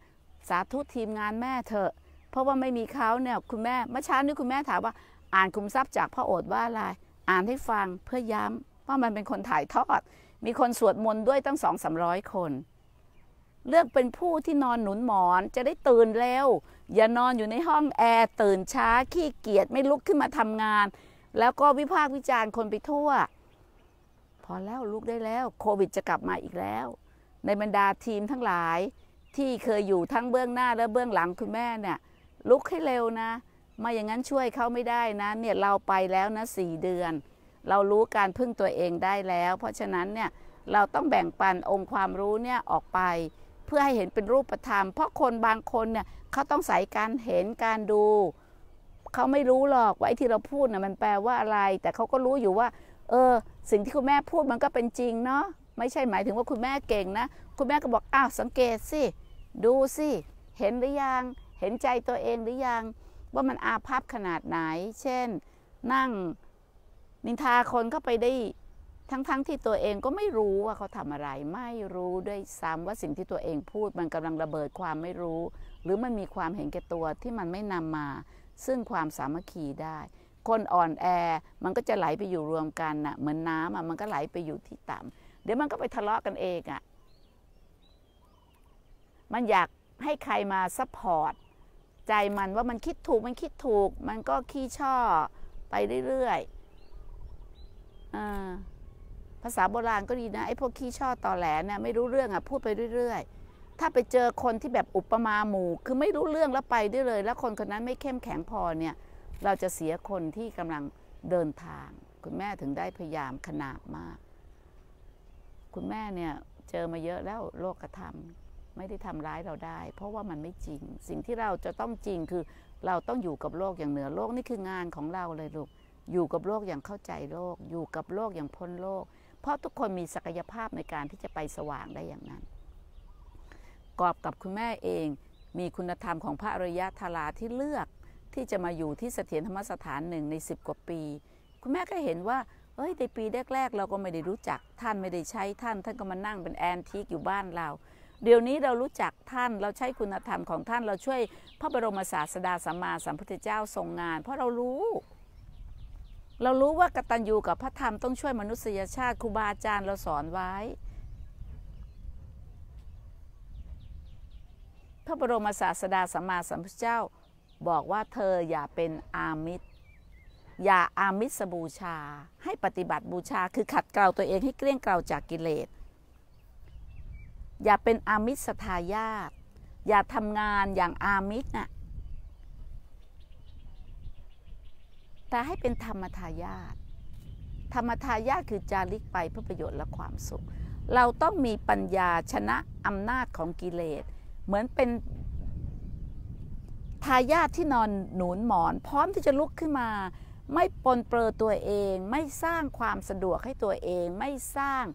สาธุทีมงานแม่เถอะเพราะว่าไม่มีเขาเนี่ยคุณแม่เมื่อเช้านี้คุณแม่ถามว่าอ่านคุมทรัพย์จากพระโอษฐ์ว่าอะไร อ่านให้ฟังเพื่อย้ำว่ามันเป็นคนถ่ายทอด มีคนสวดมนต์ด้วยตั้งสองสามร้อยคน เลือกเป็นผู้ที่นอนหนุนหมอนจะได้ตื่นเร็ว อย่านอนอยู่ในห้องแอร์ตื่นช้าขี้เกียจไม่ลุกขึ้นมาทำงาน แล้วก็วิพากษ์วิจารณ์คนไปทั่ว พอแล้วลุกได้แล้ว โควิดจะกลับมาอีกแล้ว ในบรรดาทีมทั้งหลาย ที่เคยอยู่ทั้งเบื้องหน้าและเบื้องหลังคุณแม่เนี่ยลุกให้เร็วนะไม่อย่างนั้นช่วยเขาไม่ได้นะ เนี่ยเราไปแล้วนะสี่เดือน เรารู้การพึ่งตัวเองได้แล้ว เพราะฉะนั้นเนี่ยเราต้องแบ่งปันองค์ความรู้เนี่ยออกไปเพื่อให้เห็นเป็นรูปธรรม เพราะคนบางคนเนี่ยเขาต้องใส่การเห็นการดูเขาไม่รู้หรอกว่าไอ้ที่เราพูดนะ่ะมันแปลว่าอะไร แต่เขาก็รู้อยู่ว่าเออสิ่งที่คุณแม่พูดมันก็เป็นจริงเนาะไม่ใช่หมายถึงว่าคุณแม่เก่งนะคุณแม่ก็บอกอ้าวสังเกตสิดูสิเห็นหรือยัง เห็นใจตัวเองหรือยังว่ามันอาภัพขนาดไหน เช่น นั่งนินทาคนเข้าไปได้ทั้งๆทที่ตัวเองก็ไม่รู้ว่าเขาทำอะไร ไม่รู้ด้วยซ้ำว่าสิ่งที่ตัวเองพูดมันกำลังระเบิดความไม่รู้ หรือมันมีความเห็นแก่ตัวที่มันไม่นำมา ซึ่งความสามัคคีได้ คนอ่อนแอมันก็จะไหลไปอยู่รวมกันนะ่ะเหมือนน้ำอ่ะมันก็ไหลไปอยู่ที่ต่ำเดี๋ยวมันก็ไปทะเลาะกันเองอะ่ะมันอยากให้ใครมาซัพพอร์ตใจมันว่ามันคิดถูกมันคิดถูกมันก็ขี้ช่อไปเรื่อยๆภาษาโบราณก็ดีนะไอ้พวกขี้ช่อตอแหลเนี่ยไม่รู้เรื่องอ่ะพูดไปเรื่อยๆถ้าไปเจอคนที่แบบอุปมาหมู่ คือไม่รู้เรื่องแล้วไปได้เลยแล้วคนคนนั้นไม่เข้มแข็งพอเนี่ยเราจะเสียคนที่กำลังเดินทาง คุณแม่ถึงได้พยายามขนาดมาก คุณแม่เนี่ยเจอมาเยอะแล้วโลกธรรมไม่ได้ทำร้ายเราได้ เพราะว่ามันไม่จริง สิ่งที่เราจะต้องจริงคือเราต้องอยู่กับโลกอย่างเหนือโลกนี่คืองานของเราเลยลูก อยู่กับโลกอย่างเข้าใจโลก อยู่กับโลกอย่างพ้นโลก เพราะทุกคนมีศักยภาพในการที่จะไปสว่างได้อย่างนั้น กอบกับคุณแม่เองมีคุณธรรมของพระอริยะธาราที่เลือกที่จะมาอยู่ที่เสถียรธรรมสถานหนึ่งใน 10 กว่าปี คุณแม่ก็เห็นว่า เอ้ยในปีแรกๆ เราก็ไม่ได้รู้จักท่านไม่ได้ใช้ท่าน ท่านก็มานั่งเป็นแอนทิกอยู่บ้านเราเดี๋ยวนี้เรารู้จักท่านเราใช้คุณธรรมของท่านเราช่วย พระบรมศาสดาสัมมาสัมพุทธเจ้าทรงงาน เพราะเรารู้ เรารู้ว่ากตัญญูกับพระธรรมต้องช่วยมนุษยชาติครูบาอาจารย์เราสอนไว้ พระบรมศาสดาสัมมาสัมพุทธเจ้าบอกว่าเธออย่าเป็นอามิตรอย่าอามิตรบูชา ให้ปฏิบัติบูชาคือขัดเกลาตัวเองให้เกลี้ยงเกลาจากกิเลสอย่าเป็นอามิสทายาทอย่าทำงานอย่างอามิสนะ่ะแต่ให้เป็นธรรมทายาทธรรมทายาทคือจาริกไปเพื่อประโยชน์และความสุข เราต้องมีปัญญาชนะอำนาจของกิเลส เหมือนเป็นทายาทที่นอนหนุนหมอนพร้อมที่จะลุกขึ้นมา ไม่ปนเปื้อตัวเองไม่สร้างความสะดวกให้ตัวเองไม่สร้าง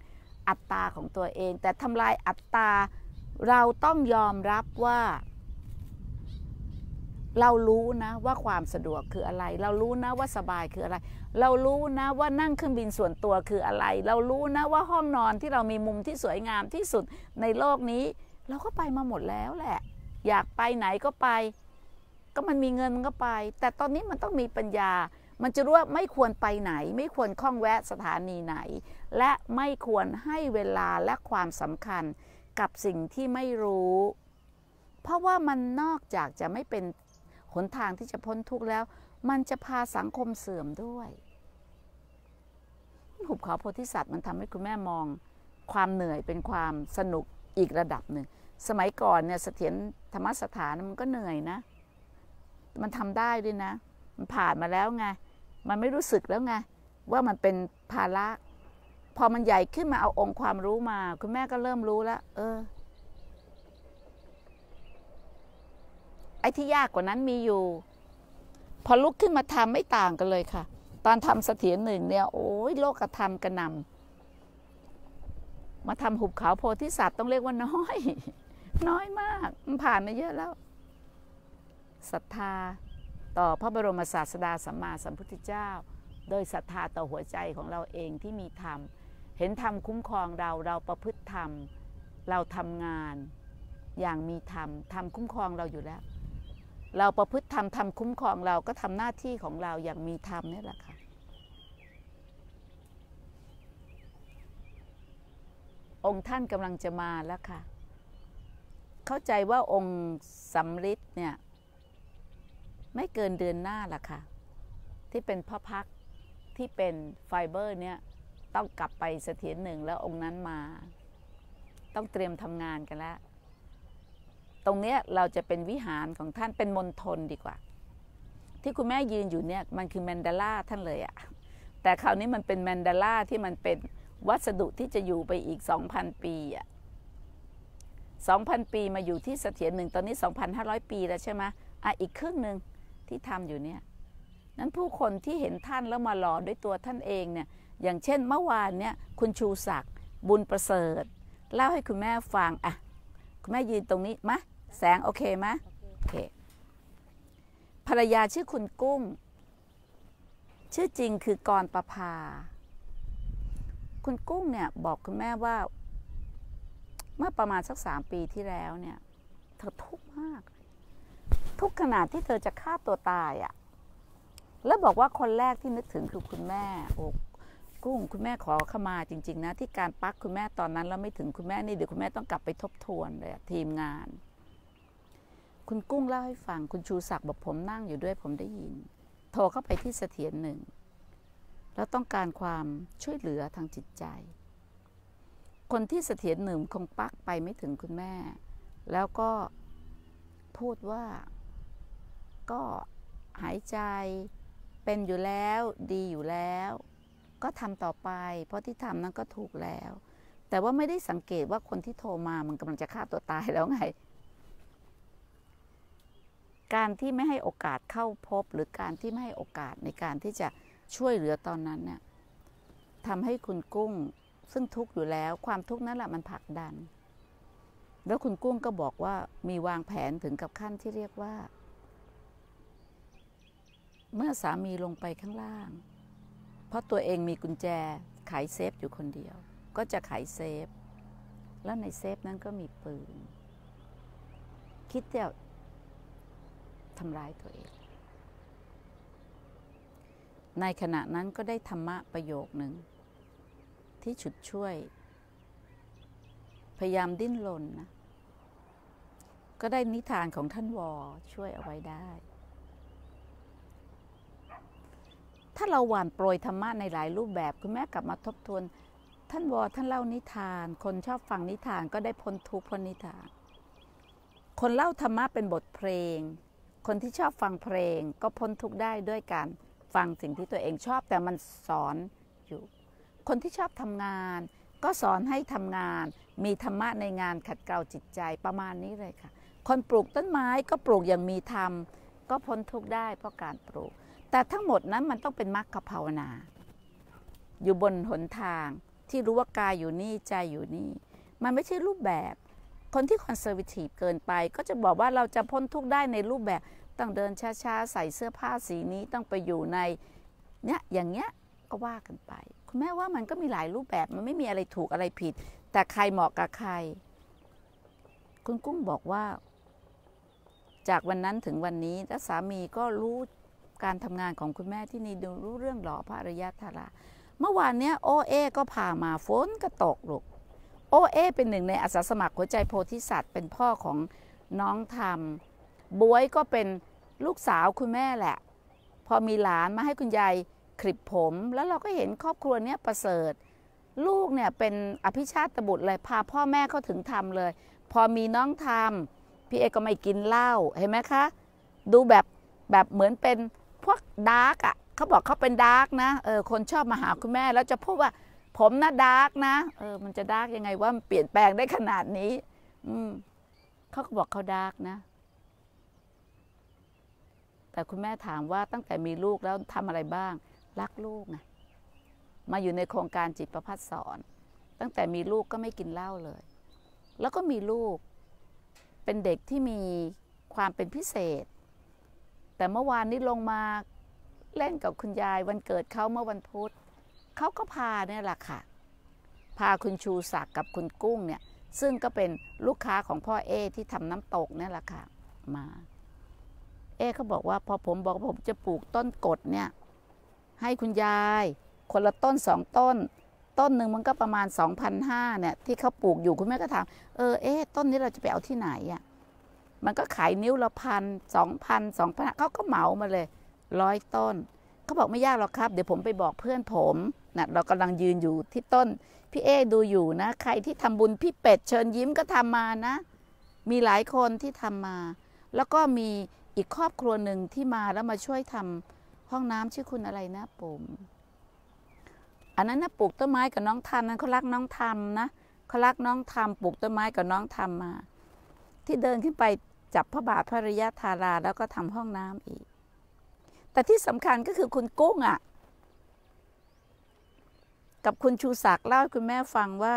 อัตตาของตัวเองแต่ทำลายอัตตาเราต้องยอมรับว่า เรารู้นะว่าความสะดวกคืออะไร เรารู้นะว่าสบายคืออะไร เรารู้นะว่านั่งเครื่องบินส่วนตัวคืออะไร เรารู้นะว่าห้องนอนที่เรามีมุมที่สวยงามที่สุดในโลกนี้ เราก็ไปมาหมดแล้วแหละ อยากไปไหนก็ไป ก็มันมีเงินมันก็ไป แต่ตอนนี้มันต้องมีปัญญามันจะรู้ว่าไม่ควรไปไหน ไม่ควรข้องแวะสถานีไหน และไม่ควรให้เวลาและความสำคัญกับสิ่งที่ไม่รู้ เพราะว่ามันนอกจากจะไม่เป็นหนทางที่จะพ้นทุกข์แล้ว มันจะพาสังคมเสื่อมด้วยหุบเขาโพธิสัตว์ มันทำให้คุณแม่มองความเหนื่อยเป็นความสนุกอีกระดับหนึ่งสมัยก่อนเนี่ยเสถียรธรรมสถานมันก็เหนื่อยนะ มันทำได้ด้วยนะ มันผ่านมาแล้วไงมันไม่รู้สึกแล้วไงว่ามันเป็นภาระ พอมันใหญ่ขึ้นมาเอาองค์ความรู้มา คุณแม่ก็เริ่มรู้แล้วเออ ไอ้ที่ยากกว่านั้นมีอยู่ พอลุกขึ้นมาทำไม่ต่างกันเลยค่ะ ตอนทำเสถียรหนึ่งเนี่ย โอ้ยโลกธรรมกระนำมาทำหุบเขาโพธิสัตว์ต้องเรียกว่าน้อย น้อยมากมันผ่านมาเยอะแล้วศรัทธา่อ พระบรมศาสดาสัมมาสัมพุทธเจ้าโดยศรัทธาต่อหัวใจของเราเองที่มีธรรม เห็นธรรมคุ้มครองเราเราประพฤติธรรม เราทำงานอย่างมีธรรมธรรมคุ้มครองเราอยู่แล้ว เราประพฤติธรรมธรรมคุ้มครองเราก็ทำหน้าที่ของเราอย่างมีธรรมนี่แหละค่ะองค์ท่านกำลังจะมาแล้วค่ะ เข้าใจว่าองค์สำริดเนี่ยไม่เกินเดือนหน้าล่ะค่ะที่เป็นพระพักที่เป็นไฟเบอร์เนี่ยต้องกลับไปเสถียรหนึ่งแล้วองค์นั้นมา ต้องเตรียมทำงานกันแล้ว ตรงเนี้ยเราจะเป็นวิหารของท่านเป็นมณฑลดีกว่า ที่คุณแม่ยืนอยู่เนี่ยมันคือแมนดาร่าท่านเลยอะแต่คราวนี้มันเป็นแมนดาร่าที่มันเป็นวัสดุที่จะอยู่ไปอีก 2,000 ปีอะ2,000 ปีมาอยู่ที่เสถียรหนึ่งตอนนี้2,500 ปีแล้วใช่ไหมอ่ะอีกครึ่งหนึ่งที่ทำอยู่เนี่ย นั้นผู้คนที่เห็นท่านแล้วมารอด้วยตัวท่านเองเนี่ย อย่างเช่น เมื่อวานเนี่ย คุณชูศักดิ์บุญประเสริฐ เล่าให้คุณแม่ฟัง อ่ะ คุณแม่ยืนตรงนี้มะ แสงโอเคมะโอเค ภรรยาชื่อคุณกุ้ง ชื่อจริงคือกรประภา คุณกุ้งเนี่ย บอกคุณแม่ว่า เมื่อประมาณสักสามปีที่แล้วเนี่ยเธอทุกข์มากทุกขนาดที่เธอจะฆ่าตัวตายอะ่ะ แล้วบอกว่าคนแรกที่นึกถึงคือคุณแม่โอ้กุ้งคุณแม่ขอขมาจริงๆนะที่การปักคุณแม่ตอนนั้นแล้วไม่ถึงคุณแม่นี่เดี๋ยวคุณแม่ต้องกลับไปทบทวนเลยทีมงาน คุณกุ้งเล่าให้ฟังคุณชูศักดิ์บอกผมนั่งอยู่ด้วยผมได้ยิน โทรเข้าไปที่เสถียรหนึ่งแล้วต้องการความช่วยเหลือทางจิตใจ คนที่เสถียรหนึ่งคงปักไปไม่ถึงคุณแม่ แล้วก็พูดว่าก็หายใจเป็นอยู่แล้วดีอยู่แล้ว ก็ทำต่อไป เพราะที่ทำนั้นก็ถูกแล้ว แต่ว่าไม่ได้สังเกตว่าคนที่โทรมามันกำลังจะฆ่าตัวตายแล้วไง การที่ไม่ให้โอกาสเข้าพบหรือการที่ไม่ให้โอกาสในการที่จะช่วยเหลือตอนนั้นเนี่ยทำให้คุณกุ้งซึ่งทุกข์อยู่แล้ว ความทุกข์นั่นแหละมันผลักดัน แล้วคุณกุ้งก็บอกว่ามีวางแผนถึงกับขั้นที่เรียกว่าเมื่อสามีลงไปข้างล่าง เพราะตัวเองมีกุญแจขายเซฟอยู่คนเดียว ก็จะขายเซฟ แล้วในเซฟนั้นก็มีปืน คิดจะทำร้ายตัวเอง ในขณะนั้นก็ได้ธรรมะประโยคหนึ่ง ที่ฉุดช่วย พยายามดิ้นรนนะ ก็ได้นิทานของท่านวอช่วยเอาไว้ได้ถ้าเราหวานโปรยธรรมะในหลายรูปแบบคุณแม่กลับมาทบทวนท่านวอท่านเล่านิทาน คนชอบฟังนิทานก็ได้พ้นทุกข์พ้นนิทาน คนเล่าธรรมะเป็นบทเพลง คนที่ชอบฟังเพลง ก็พ้นทุกข์ได้ด้วยการฟังสิ่งที่ตัวเองชอบแต่มันสอนอยู่ คนที่ชอบทำงาน ก็สอนให้ทำงาน มีธรรมะในงานขัดเกลาจิตใจประมาณนี้เลยค่ะ คนปลูกต้นไม้ก็ปลูกอย่างมีธรรมก็พ้นทุกข์ได้ เพราะการปลูกแต่ทั้งหมดนั้นมันต้องเป็นมรรคภาวนา อยู่บนหนทางที่รู้ว่ากายอยู่นี่ใจอยู่นี่ มันไม่ใช่รูปแบบคนที่คอนเซอร์วทีฟเกินไป ก็จะบอกว่าเราจะพ้นทุกข์ได้ในรูปแบบ ต้องเดินช้าๆ ใส่เสื้อผ้าสีนี้ต้องไปอยู่ในเนี้ยอย่างเงี้ย ก็ว่ากันไป คุณแม่ว่ามันก็มีหลายรูปแบบมันไม่มีอะไรถูกอะไรผิด แต่ใครเหมาะกับใคร คุณกุ้งบอกว่า จากวันนั้นถึงวันนี้ถ้าสามีก็รู้การทำงานของคุณแม่ที่นี่ดูรู้เรื่องหล่อพระอริยธาราเมื่อวานเนี้ยโอเอก็พามาฝนก็ตกลูกโอเอเป็นหนึ่งในอาสาสมัคร หัวใจโพธิสัตว์ เป็นพ่อของน้องธรรม บวยก็เป็นลูกสาวคุณแม่แหละ พอมีหลานมาให้คุณยายคลิปผม แล้วเราก็เห็นครอบครัวเนี้ยประเสริฐลูกเนี่ยเป็นอภิชาติบุตรเลยพาพ่อแม่เข้าถึงธรรมเลย พอมีน้องธรรมพี่เอก็ไม่กินเหล้าเห็นไหมคะดูแบบแบบเหมือนเป็นพวกดาร์กอ่ะเขาบอกเขาเป็นดาร์กนะเออคนชอบมาหาคุณแม่แล้วจะพูดว่า ผมนะดาร์กนะเออมันจะดาร์กยังไงว่าเปลี่ยนแปลงได้ขนาดนี้ อืมเขาก็บอกเขาดาร์กนะ แต่คุณแม่ถามว่าตั้งแต่มีลูกแล้วทำอะไรบ้าง รักลูกไงมาอยู่ในโครงการจิตประพัฒสอน ตั้งแต่มีลูกก็ไม่กินเหล้าเลย แล้วก็มีลูก เป็นเด็กที่มีความเป็นพิเศษแต่เมื่อวานนี้ลงมาเล่นกับคุณยายวันเกิดเขาเมื่อวันพุธเขาก็พาเนี่ยแหละค่ะพาคุณชูศักดิ์กับคุณกุ้งเนี่ยซึ่งก็เป็นลูกค้าของพ่อเอที่ทำน้ำตกเนี่ยแหละค่ะมาเอเขาบอกว่าพอผมบอกผมจะปลูกต้นกดเนี่ยให้คุณยาย คนละต้นสองต้น ต้นหนึ่งมันก็ประมาณ2 0 0เนี่ยที่เขาปลูกอยู่คุณแม่ก็ถามเออเอ๊ต้นนี้เราจะไปเอาที่ไหนอะ่ะมันก็ขายนิ้วละพันสองพันสองพันเขาก็เหมามาเลยร้อยต้นเขาบอกไม่ยากหรอกครับ เดี๋ยวผมไปบอกเพื่อนผมนะเรากำลังยืนอยู่ที่ต้นพี่เอดูอยู่นะใครที่ทำบุญพี่เป็ดเชิญยิ้มก็ทำมานะ มีหลายคนที่ทำมา แล้วก็มีอีกครอบครัวหนึ่งที่มาแล้วมาช่วยทำห้องน้ำชื่อคุณอะไรนะ ปุ่ม อันนั้นนะปลูกต้นไม้กับน้องทันนั้นเขารักน้องทำนะเขารักน้องทำปลูกต้นไม้กับน้องทำมา ที่เดินขึ้นไปจับพระบาทพระริยาธาราแล้วก็ทำห้องน้ำอีก แต่ที่สำคัญก็คือคุณกุ้งอะ่ะ กับคุณชูศักดิ์เล่าคุณแม่ฟังว่า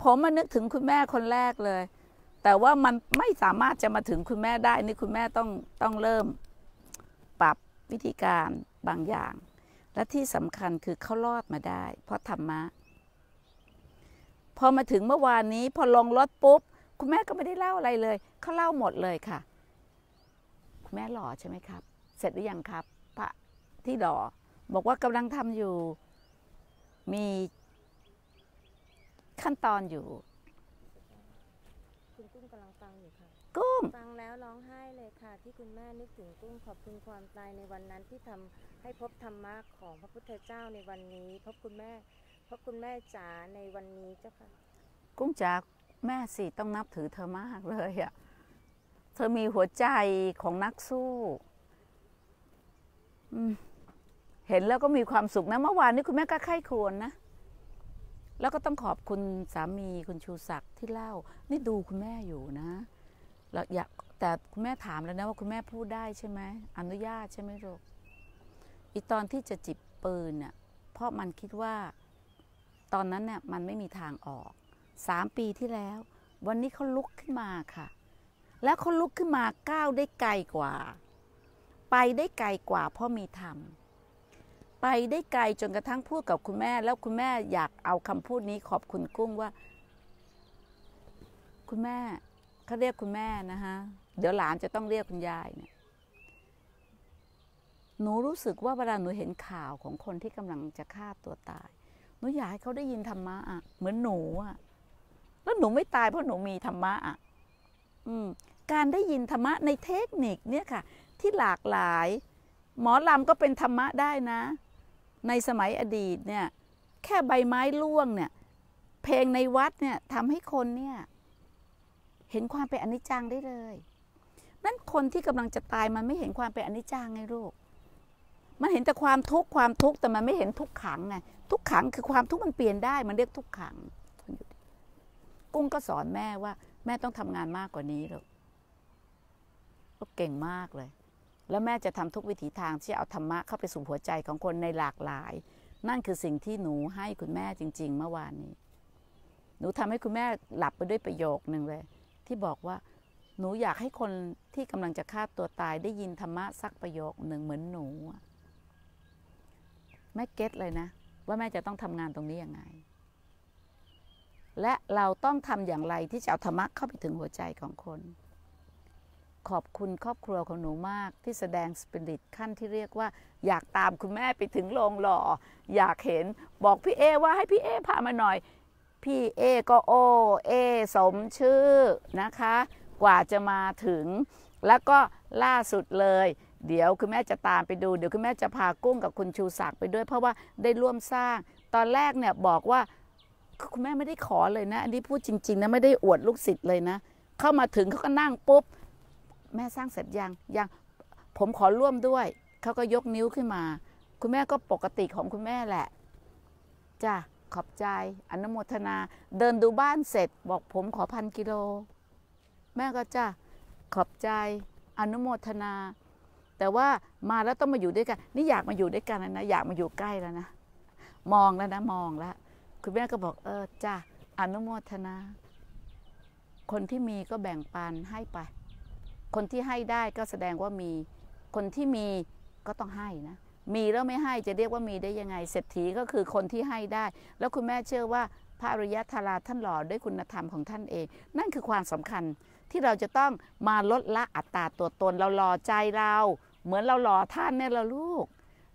ผมมานึกถึงคุณแม่คนแรกเลย แต่ว่ามันไม่สามารถจะมาถึงคุณแม่ได้นี่คุณแม่ต้องต้องเริ่ม ปรับวิธีการบางอย่าง และที่สำคัญคือเขารอดมาได้ เพราะธรรมะพอมาถึงเมื่อวานนี้พอลงรถปุ๊บคุณแม่ก็ไม่ได้เล่าอะไรเลย เขาเล่าหมดเลยค่ะ คุณแม่หล่อใช่ไหมครับ เสร็จหรือยังครับ พระที่หล่อบอกว่ากำลังทำอยู่ มี ขั้นตอนอยู่ คุณกุ้งกำลังฟังอยู่ค่ะ กุ้ง ฟังแล้วร้องไห้เลยค่ะ ที่คุณแม่นึกถึงกุ้งขอบคุณความตายในวันนั้นที่ทำ ให้พบธรรมะของพระพุทธเจ้าในวันนี้พบคุณแม่พบคุณแม่จ๋าในวันนี้เจ้าค่ะ กุ้งจ๋าแม่สิต้องนับถือเธอมากเลยอะ่ะ เธอมีหัวใจของนักสู้ เห็นแล้วก็มีความสุขนะเมื่อวานนี้คุณแม่ก็ไข้ครวญนะ แล้วก็ต้องขอบคุณสามี คุณชูศักดิ์ที่เล่า นี่ดูคุณแม่อยู่นะเราอยากแต่คุณแม่ถามแล้วนะว่าคุณแม่พูดได้ใช่ไหมอนุญาตใช่ไหมลูกอีตอนที่จะจิบปืนเนี่ยเพราะมันคิดว่า ตอนนั้นเนี่ยมันไม่มีทางออกสามปีที่แล้ว วันนี้เขาลุกขึ้นมาค่ะ แล้วเขาลุกขึ้นมาก้าวได้ไกลกว่า ไปได้ไกลกว่า เพราะมีธรรม ไปได้ไกลจนกระทั่งพูดกับคุณแม่ แล้วคุณแม่อยากเอาคำพูดนี้ ขอบคุณกุ้งว่า คุณแม่เขาเรียกคุณแม่นะฮะเดี๋ยวหลานจะต้องเรียกคุณยายเนี่ย หนูรู้สึกว่าเวลาหนูเห็นข่าวของคนที่กำลังจะฆ่าตัวตายหนูอยากให้เขาได้ยินธรรมะอ่ะเหมือนหนูอ่ะแล้วหนูไม่ตายเพราะหนูมีธรรมะอ่ะการได้ยินธรรมะในเทคนิคเนี่ยค่ะ ที่หลากหลาย หมอลำก็เป็นธรรมะได้นะ ในสมัยอดีตเนี่ย แค่ใบไม้ร่วงเนี่ยเพลงในวัดเนี่ยทำให้คนเนี่ยเห็นความเป็นอนิจจังได้เลยนั่นคนที่กำลังจะตายมันไม่เห็นความเป็นอนิจจังไงลูกมันเห็นแต่ความทุกข์ความทุกข์แต่มันไม่เห็นทุกขังไงทุกขังคือความทุกข์มันเปลี่ยนได้ มันเรียกทุกขังกุ้งก็สอนแม่ว่าแม่ต้องทำงานมากกว่านี้หรอกก็เก่งมากเลย แล้วแม่จะทำทุกวิถีทางที่เอาธรรมะเข้าไปสู่หัวใจของคนในหลากหลาย นั่นคือสิ่งที่หนูให้คุณแม่จริง ๆ เมื่อวานนี้ หนูทำให้คุณแม่หลับไปด้วยประโยคหนึ่งเลย ที่บอกว่า หนูอยากให้คนที่กำลังจะฆ่าตัวตายได้ยินธรรมะสักประโยคหนึ่งเหมือนหนูแม่เก็ตเลยนะ ว่าแม่จะต้องทำงานตรงนี้ยังไงและเราต้องทำอย่างไรที่จะเอาธรรมะเข้าไปถึงหัวใจของคน ขอบคุณครอบครัวของหนูมากที่แสดงสปิริตขั้นที่เรียกว่า อยากตามคุณแม่ไปถึงโรงหล่อ อยากเห็นบอกพี่เอว่าให้พี่เอพามาหน่อย พี่เอก็โอเอสมชื่อนะคะ กว่าจะมาถึง แล้วก็ล่าสุดเลย เดี๋ยวคุณแม่จะตามไปดูเดี๋ยวคุณแม่จะพากุ้งกับคุณชูศักดิ์ไปด้วย เพราะว่าได้ร่วมสร้าง ตอนแรกเนี่ยบอกว่าคุณแม่ไม่ได้ขอเลยนะอันนี้พูดจริงๆนะไม่ได้อวดลูกศิษย์เลยนะเข้ามาถึงเขาก็นั่งปุ๊บ แม่สร้างเสร็จยังยังผมขอร่วมด้วย เขาก็ยกนิ้วขึ้นมา คุณแม่ก็ปกติของคุณแม่แหละจ้ะขอบใจอนุโมทนา เดินดูบ้านเสร็จ บอกผมขอพันกิโล แม่ก็จ้ะขอบใจอนุโมทนา แต่ว่ามาแล้วต้องมาอยู่ด้วยกัน นี่อยากมาอยู่ด้วยกันนะอยากมาอยู่ใกล้แล้วนะมองแล้วนะมองแล้วคุณแม่ก็บอก เออจ้าอนุโมทนา คนที่มีก็แบ่งปันให้ไป คนที่ให้ได้ก็แสดงว่ามี คนที่มีก็ต้องให้นะ มีแล้วไม่ให้จะเรียกว่ามีได้ยังไง เศรษฐีก็คือคนที่ให้ได้ แล้วคุณแม่เชื่อว่าพระอริยธาราท่านหล่อด้วยคุณธรรมของท่านเอง นั่นคือความสำคัญที่เราจะต้องมาลดละอัตตาตัวตนเราหล่อใจเรา เหมือนเราหล่อท่านเนี่ยเราลูก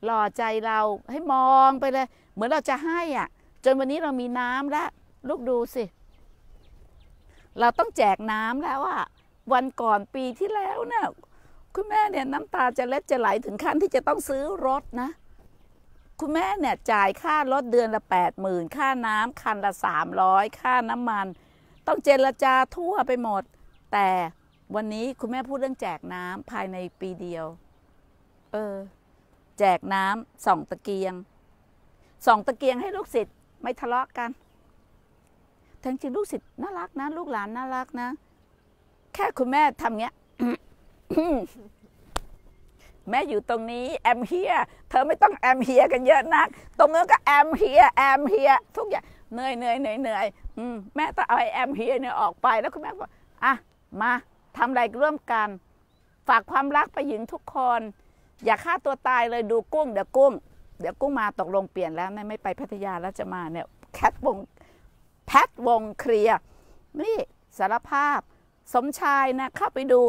หล่อใจเราให้มองไปเลย เหมือนเราจะให้อ่ะจนวันนี้เรามีน้ำแล้ว ลูกดูสิ เราต้องแจกน้ำแล้วอะวันก่อนปีที่แล้วเนี่ยคุณแม่เนี่ยน้ำตาจะเล็ดจะไหล ถึงขั้นที่จะต้องซื้อรถนะ คุณแม่เนี่ยจ่ายค่ารถเดือนละแปดหมื่นค่าน้ำคันละสามร้อยค่าน้ำมัน ต้องเจรจาทั่วไปหมด แต่วันนี้คุณแม่พูดเรื่องแจกน้ำภายในปีเดียว เออ แจกน้ำส่องตะเกียงส่องตะเกียงให้ลูกศิษย์ไม่ทะเลาะกันทั้งจริงลูกศิษย์น่ารักนะ ลูกหลานน่ารักนะ แค่คุณแม่ทำเงี้ย แม่อยู่ตรงนี้แอมเฮียเธอไม่ต้องแอมเฮียกันเยอะนัก ตรงนั้นก็แอมเฮียแอมเฮียทุกอย่าง เหนื่อยเหนื่อยเหนื่อยเหนื่อยแม่ต้องเอาแอมเฮียเนี่ยออกไปแล้วคุณแม่บอก อ่ะ มาทำอะไรร่วมกัน ฝากความรักไปหญิงทุกคน อย่าฆ่าตัวตายเลยดูกุ้งเดี๋ยวกุ้งเดี๋ยวกุ้งมาตกลงเปลี่ยนแล้วไม่ไปพัทยาแล้วจะมาเนี่ยแคทวงแพทวงเคลียร์นี่สารภาพสมชายนะเข้าไปดู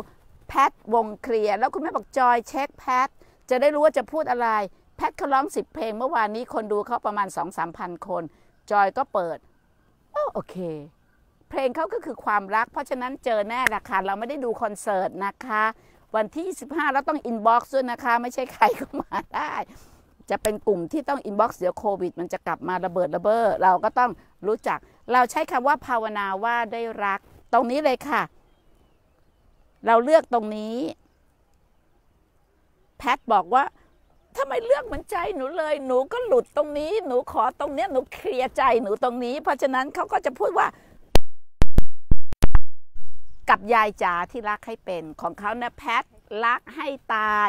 แพทวงเคลียร์แล้วคุณแม่บอกจอยเช็คแพท จะได้รู้ว่าจะพูดอะไร แพทเขาร้องสิบเพลงเมื่อวานนี้คนดูเขาประมาณสองสามพันคน จอยก็เปิด โอเค เพลงเขาก็คือความรักเพราะฉะนั้นเจอแน่ละค่ะเราไม่ได้ดูคอนเสิร์ตนะคะ วันที่25บห้าต้องอินบ็อกซ์ด้วยนะคะ ไม่ใช่ใครก็มาได้จะเป็นกลุ่มที่ต้องอินบ็อกซ์เดี๋ยวโควิดมันจะกลับมาระเบิดระเบ้อ เราก็ต้องรู้จัก เราใช้คำว่าภาวนาว่าได้รัก ตรงนี้เลยค่ะ เราเลือกตรงนี้แพทบอกว่าทำไมเลือกเหมือนใจหนูเลย หนูก็หลุดตรงนี้ หนูขอตรงเนี้ยหนูเคลียร์ใจหนูตรงนี้ เพราะฉะนั้นเขาก็จะพูดว่า กับยายจ๋าที่รักให้เป็นของเขาเนะแพทรักให้ตาย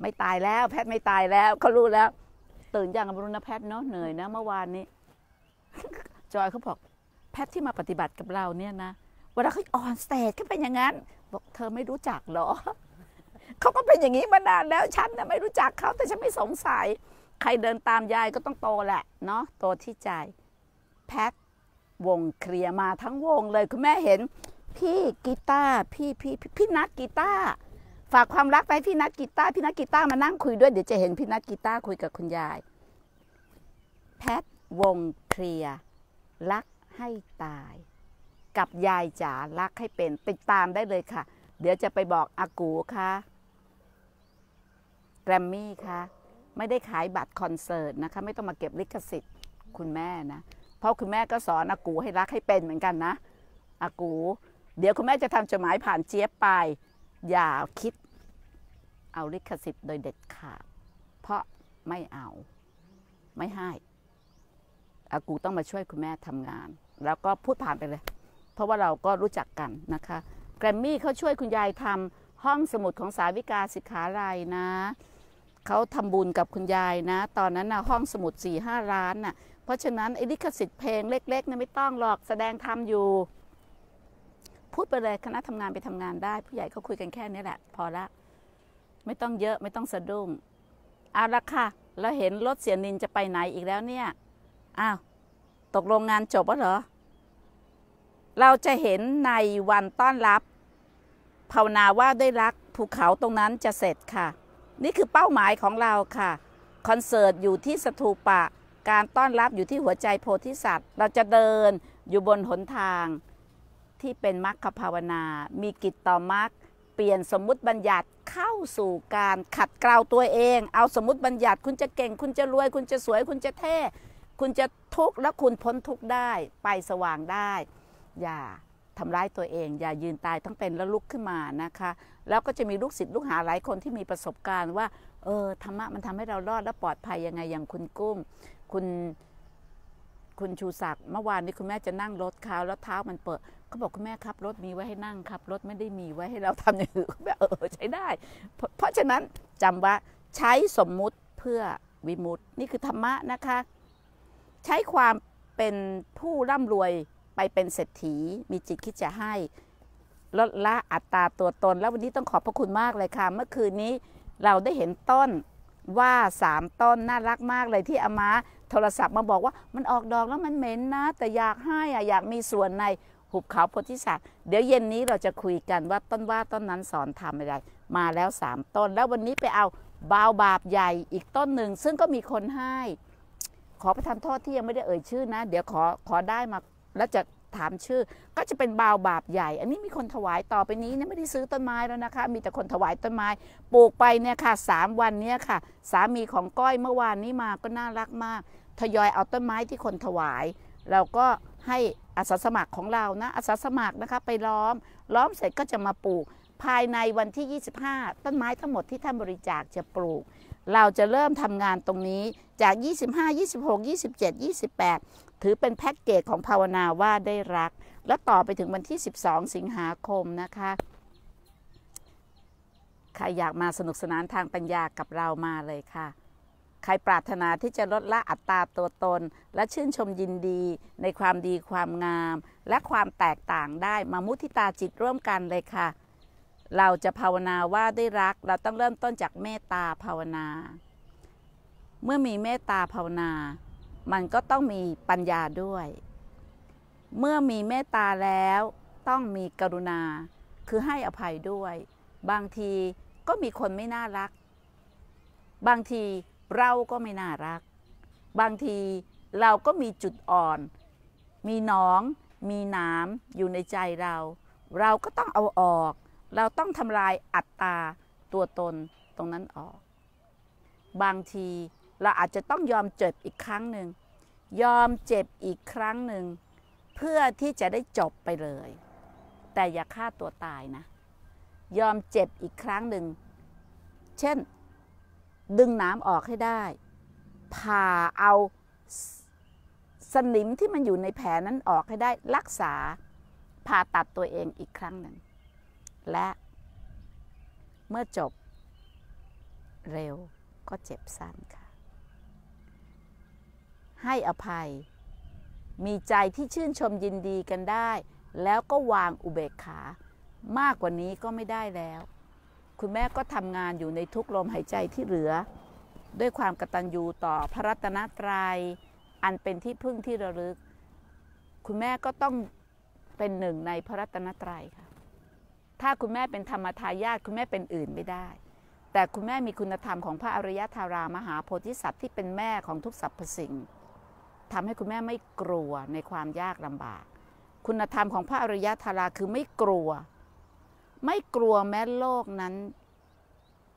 ไม่ตายแล้วแพทย์ไม่ตายแล้ว เขารู้แล้ว ตื่นอย่างกับรุณแพทย์เนาะเหนื่อยนะเมื่อวานนี้จอยเขาบอก แพทย์ที่มาปฏิบัติกับเราเนี่ยนะเวลาเขาออนสเตจก็เป็นอย่างนั้น บอกเธอไม่รู้จักหรอเขาก็เป็นอย่างนี้มานานแล้ว ฉันนะไม่รู้จักเขาแต่ฉันไม่สงสัย ใครเดินตามยายก็ต้องโตแหละ เนาะโตที่ใจ แพทย์วงเคลียร์มาทั้งวงเลยคุณแม่เห็น พี่กีตาร์พี่พี่พี่นัดกีตาร์ฝากความรักไปพี่นัทกีตาร์พี่นัทกีตาร์มานั่งคุยด้วยเดี๋ยวจะเห็นพี่นัทกีตาร์คุยกับคุณยายแพทวงเคลียร์รักให้ตาย กับยายจ๋ารักให้เป็นติดตามได้เลยค่ะ เดี๋ยวจะไปบอกอากูค่ะแกรมมี่ค่ะไม่ได้ขายบัตรคอนเสิร์ตนะคะ ไม่ต้องมาเก็บลิขสิทธิ์คุณแม่นะเพราะคุณแม่ก็สอนอากูให้รักให้เป็นเหมือนกันนะอากูเดี๋ยวคุณแม่จะทำจดหมายผ่านเจี๊ยบไป อย่าคิดเอาลิขสิทธิ์โดยเด็ดขาดเพราะไม่เอา ไม่ให้ อากูต้องมาช่วยคุณแม่ทำงาน แล้วก็พูดผ่านไปเลย เพราะว่าเราก็รู้จักกันนะคะ แกรมมี่เขาช่วยคุณยายทำห้องสมุดของสาวิกาสิขาลายนะ เขาทำบุญกับคุณยายนะ ตอนนั้นนะห้องสมุด4ี่ห้าร้านนะ่ะ เพราะฉะนั้นไอ้ลิขสิทธิ์เพลงเล็กๆนะไม่ต้องหรอก แสดงทำอยู่ พูดไปเลยคณะทำงานไปทำงานได้ ผู้ใหญ่เขาคุยกันแค่นี้แหละพอละไม่ต้องเยอะไม่ต้องสะดุ้งเอาละค่ะแล้วเห็นรถเสียนินจะไปไหนอีกแล้วเนี่ยอ้าวตกลงงานจบวะเหรอ เราจะเห็นในวันต้อนรับภาวนาว่าด้วยรักภูเขาตรงนั้นจะเสร็จค่ะนี่คือเป้าหมายของเราค่ะคอนเสิร์ตอยู่ที่สถูปะการต้อนรับอยู่ที่หัวใจโพธิสัตว์ เราจะเดินอยู่บนหนทาง ที่เป็นมรรคภาวนามีกิจต่อมรรคปลี่ยนสมมุติบัญญัติเข้าสู่การขัดเกลาตัวเอง เอาสมมุติบัญญัติคุณจะเก่ง คุณจะรวย คุณจะสวย คุณจะเท่คุณจะทุกข์แล้วคุณพ้นทุกข์ได้ไปสว่างได้ อย่าทำร้ายตัวเอง อย่ายืนตายทั้งเป็นแล้วลุกขึ้นมานะคะแล้วก็จะมีลูกศิษย์ลูกหาหลายคนที่มีประสบการณ์ว่า เออธรรมะมันทำให้เรารอดและปลอดภัยยังไงอย่างคุณกุ้งคุณคุณชูศักดิ์เมื่อวานนี้คุณแม่จะนั่งรถเขาแล้วเท้ามันเปิดขาบอกคุณแม่ครับ รถมีไว้ให้นั่งครับ รถไม่ได้มีไว้ให้เราทำอย่างอื่นแม่เออใช้ได้ เพราะฉะนั้นจำว่าใช้สมมุติเพื่อวิมุตติ นี่คือธรรมะนะคะ ใช้ความเป็นผู้ร่ำรวยไปเป็นเศรษฐีมีจิตคิดจะให้ลดละอัตราตัวตน แล้ววันนี้ต้องขอบพระคุณมากเลยค่ะเมื่อคืนนี้เราได้เห็นต้นว่าสามต้นน่ารักมากเลยที่อามาโทรศัพท์มาบอกว่ามันออกดอกแล้วมันเหม็นนะ แต่อยากให้อะอยากมีส่วนในหุบเขาโพธิสัตว์เดี๋ยวเย็นนี้เราจะคุยกันว่าต้นว่าต้นนั้นสอนทำอะไร มาแล้วสามต้น แล้ววันนี้ไปเอาบาวบาบใหญ่อีกต้นหนึ่งซึ่งก็มีคนให้ ขอประทานโทษที่ยังไม่ได้เอ่ยชื่อนะ เดี๋ยวขอขอได้มาแล้วจะถามชื่อ ก็จะเป็นบาวบาบใหญ่ อันนี้มีคนถวายต่อไปนี้เนี่ยไม่ได้ซื้อต้นไม้แล้วนะคะ มีแต่คนถวายต้นไม้ ปลูกไปเนี่ยค่ะสามวันเนี้ยค่ะสามีของก้อย เมื่อวานนี้มาก็น่ารักมากทยอยเอาต้นไม้ที่คนถวายแล้วก็ให้อาสาสมัครของเรานะ อาสาสมัครนะคะไปล้อม ล้อมเสร็จก็จะมาปลูก ภายในวันที่ 25 ต้นไม้ทั้งหมดที่ท่านบริจาคจะปลูก เราจะเริ่มทำงานตรงนี้จาก 25 26 27 28 ถือเป็นแพ็กเกจของภาวนาว่าได้รัก แล้วต่อไปถึงวันที่ 12 สิงหาคมนะคะใครอยากมาสนุกสนานทางปัญญากับเรามาเลยค่ะใครปรารถนาที่จะลดละอัตราตัวตนและชื่นชมยินดีในความดีความงามและความแตกต่างได้มามุทิตาจิตร่วมกันเลยค่ะ เราจะภาวนาว่าได้รัก เราต้องเริ่มต้นจากเมตตาภาวนา เมื่อมีเมตตาภาวนา มันก็ต้องมีปัญญาด้วย เมื่อมีเมตตาแล้วต้องมีกรุณาคือให้อภัยด้วย บางทีก็มีคนไม่น่ารัก บางทีเราก็ไม่น่ารัก บางทีเราก็มีจุดอ่อน มีหนองมีน้ำอยู่ในใจเรา เราก็ต้องเอาออก เราต้องทำลายอัตตาตัวตนตรงนั้นออก บางทีเราอาจจะต้องยอมเจ็บอีกครั้งหนึ่งยอมเจ็บอีกครั้งหนึ่ง เพื่อที่จะได้จบไปเลย แต่อย่าฆ่าตัวตายนะ ยอมเจ็บอีกครั้งหนึ่งเช่นดึงน้ำออกให้ได้ ผ่าเอาสนิมที่มันอยู่ในแผลนั้นออกให้ได้ รักษา ผ่าตัดตัวเองอีกครั้งหนึ่ง และเมื่อจบเร็วก็เจ็บสั้นค่ะ ให้อภัยมีใจที่ชื่นชมยินดีกันได้ แล้วก็วางอุเบกขามากกว่านี้ก็ไม่ได้แล้วคุณแม่ก็ทำงานอยู่ในทุกลมหายใจที่เหลือ ด้วยความกตัญญูต่อพระรัตนตรยัย อันเป็นที่พึ่งที่ระลึกคุณแม่ก็ต้องเป็นหนึ่งในพระรัตนตรัยค่ะถ้าคุณแม่เป็นธรรมทายาทคุณแม่เป็นอื่นไม่ได้ แต่คุณแม่มีคุณธรรมของพระอริยธารามหาโพธิสัตว์ที่เป็นแม่ของทุกสรรพสิ่งทำให้คุณแม่ไม่กลัวในความยากลำบาก คุณธรรมของพระอริยธาราคือไม่กลัวไม่กลัวแม้โลกนั้น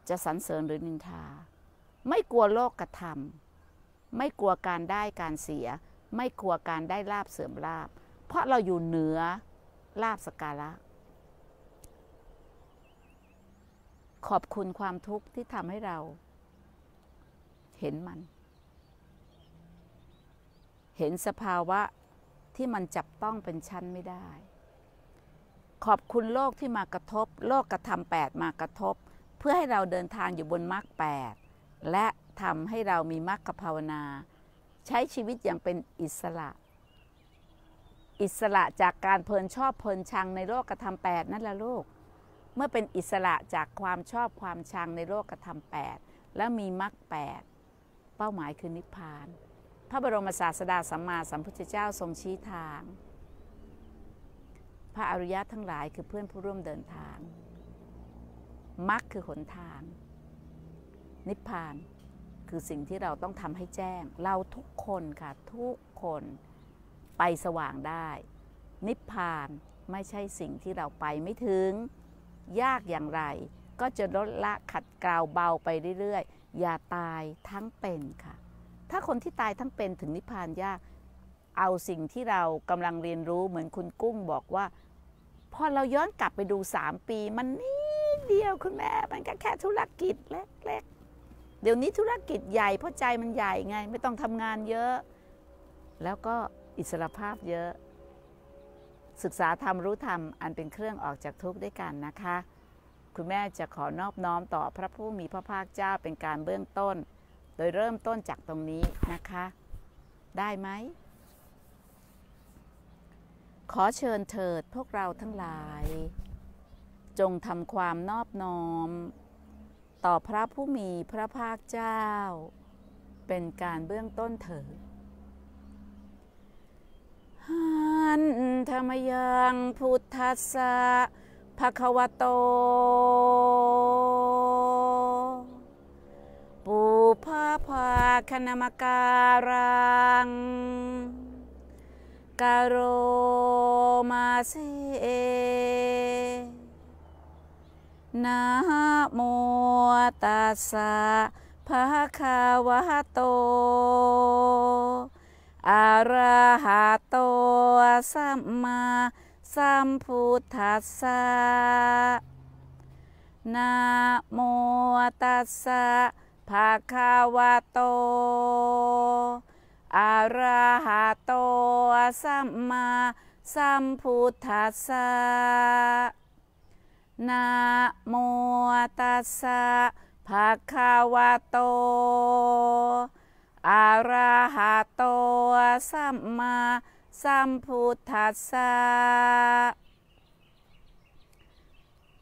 จะสรรเสริญหรือนินทา ไม่กลัวโลกกระทำไม่กลัวการได้การเสีย ไม่กลัวการได้ลาบเสื่อมลาบ เพราะเราอยู่เหนือลาบสการะขอบคุณความทุกข์ที่ทำให้เรา เห็นมัน เห็นสภาวะที่มันจับต้องเป็นชั้นไม่ได้ขอบคุณโลกที่มากระทบ โลกกระทำแปดมากระทบ เพื่อให้เราเดินทางอยู่บนมรรคแปดและทำให้เรามีมรรคภาวนา ใช้ชีวิตอย่างเป็นอิสระ อิสระจากการเพลินชอบเพลินชังในโลกกระทำแปดนั่นละลูก เมื่อเป็นอิสระจากความชอบความชังในโลกกระทำแปดและมีมรรคแปดเป้าหมายคือนิพพาน พระบรมศาสดาสัมมาสัมพุทธเจ้าทรงชี้ทางพระอริยะทั้งหลายคือเพื่อนผู้ร่วมเดินทางมรรคคือหนทาง นิพพานคือสิ่งที่เราต้องทำให้แจ้ง เราทุกคนค่ะทุกคนไปสว่างได้ นิพพานไม่ใช่สิ่งที่เราไปไม่ถึง ยากอย่างไร ก็จะลดละขัดเกลาเบาไปเรื่อย ๆ อย่าตายทั้งเป็นค่ะ ถ้าคนที่ตายทั้งเป็นถึงนิพพานยาก เอาสิ่งที่เรากำลังเรียนรู้เหมือนคุณกุ้งบอกว่าพอเราย้อนกลับไปดู 3 ปี มันนิดเดียวคุณแม่ มันก็แค่ธุรกิจเล็ก ๆ เดี๋ยวนี้ธุรกิจใหญ่ เพราะใจมันใหญ่ไง ไม่ต้องทำงานเยอะ แล้วก็อิสรภาพเยอะ ศึกษาธรรมรู้ธรรมอันเป็นเครื่องออกจากทุกข์ด้วยกันนะคะ คุณแม่จะขอนอบน้อมต่อพระผู้มีพระภาคเจ้าเป็นการเบื้องต้น โดยเริ่มต้นจากตรงนี้นะคะ ได้ไหมขอเชิญเถิดพวกเราทั้งหลาย จงทำความนอบน้อม ต่อพระผู้มีพระภาคเจ้า เป็นการเบื้องต้นเถิดหันธรรมยังพุทธัสสะภะคะวะโต ปูพาภาคณมการังกโรมาเซนะโมตัสสะภะคะวะโตอะระหะโตสัมมาสัมพุทธัสสะนะโมตัสสะภะคะวะโตอาราหะโตสัมมาสัมพุทธัสสะนะโมตัสสะ ภะคะวะโต อาราหะโตสัมมาสัมพุทธัสสะ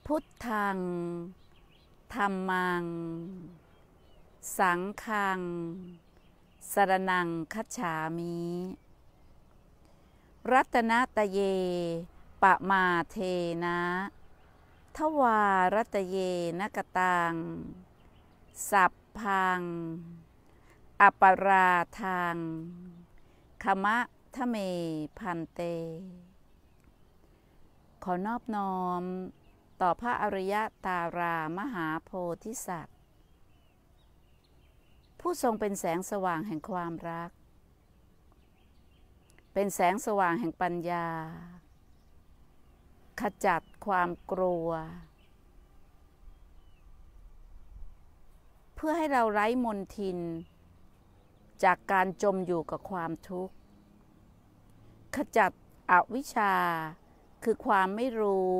พุทธังธรรมัง สังฆังสรนังคัจฉามิรัตนตเย ปะมาเทนะ ทวารัตเย นกตังสัพพัง อปราทางขมะทะเมพันเต ขอนอบน้อม ต่อพระอริยตารามหาโพธิสัตวผู้ทรงเป็นแสงสว่างแห่งความรัก เป็นแสงสว่างแห่งปัญญา ขจัดความกลัว เพื่อให้เราไร้มนทิน จากการจมอยู่กับความทุกข์ ขจัดอวิชชา คือความไม่รู้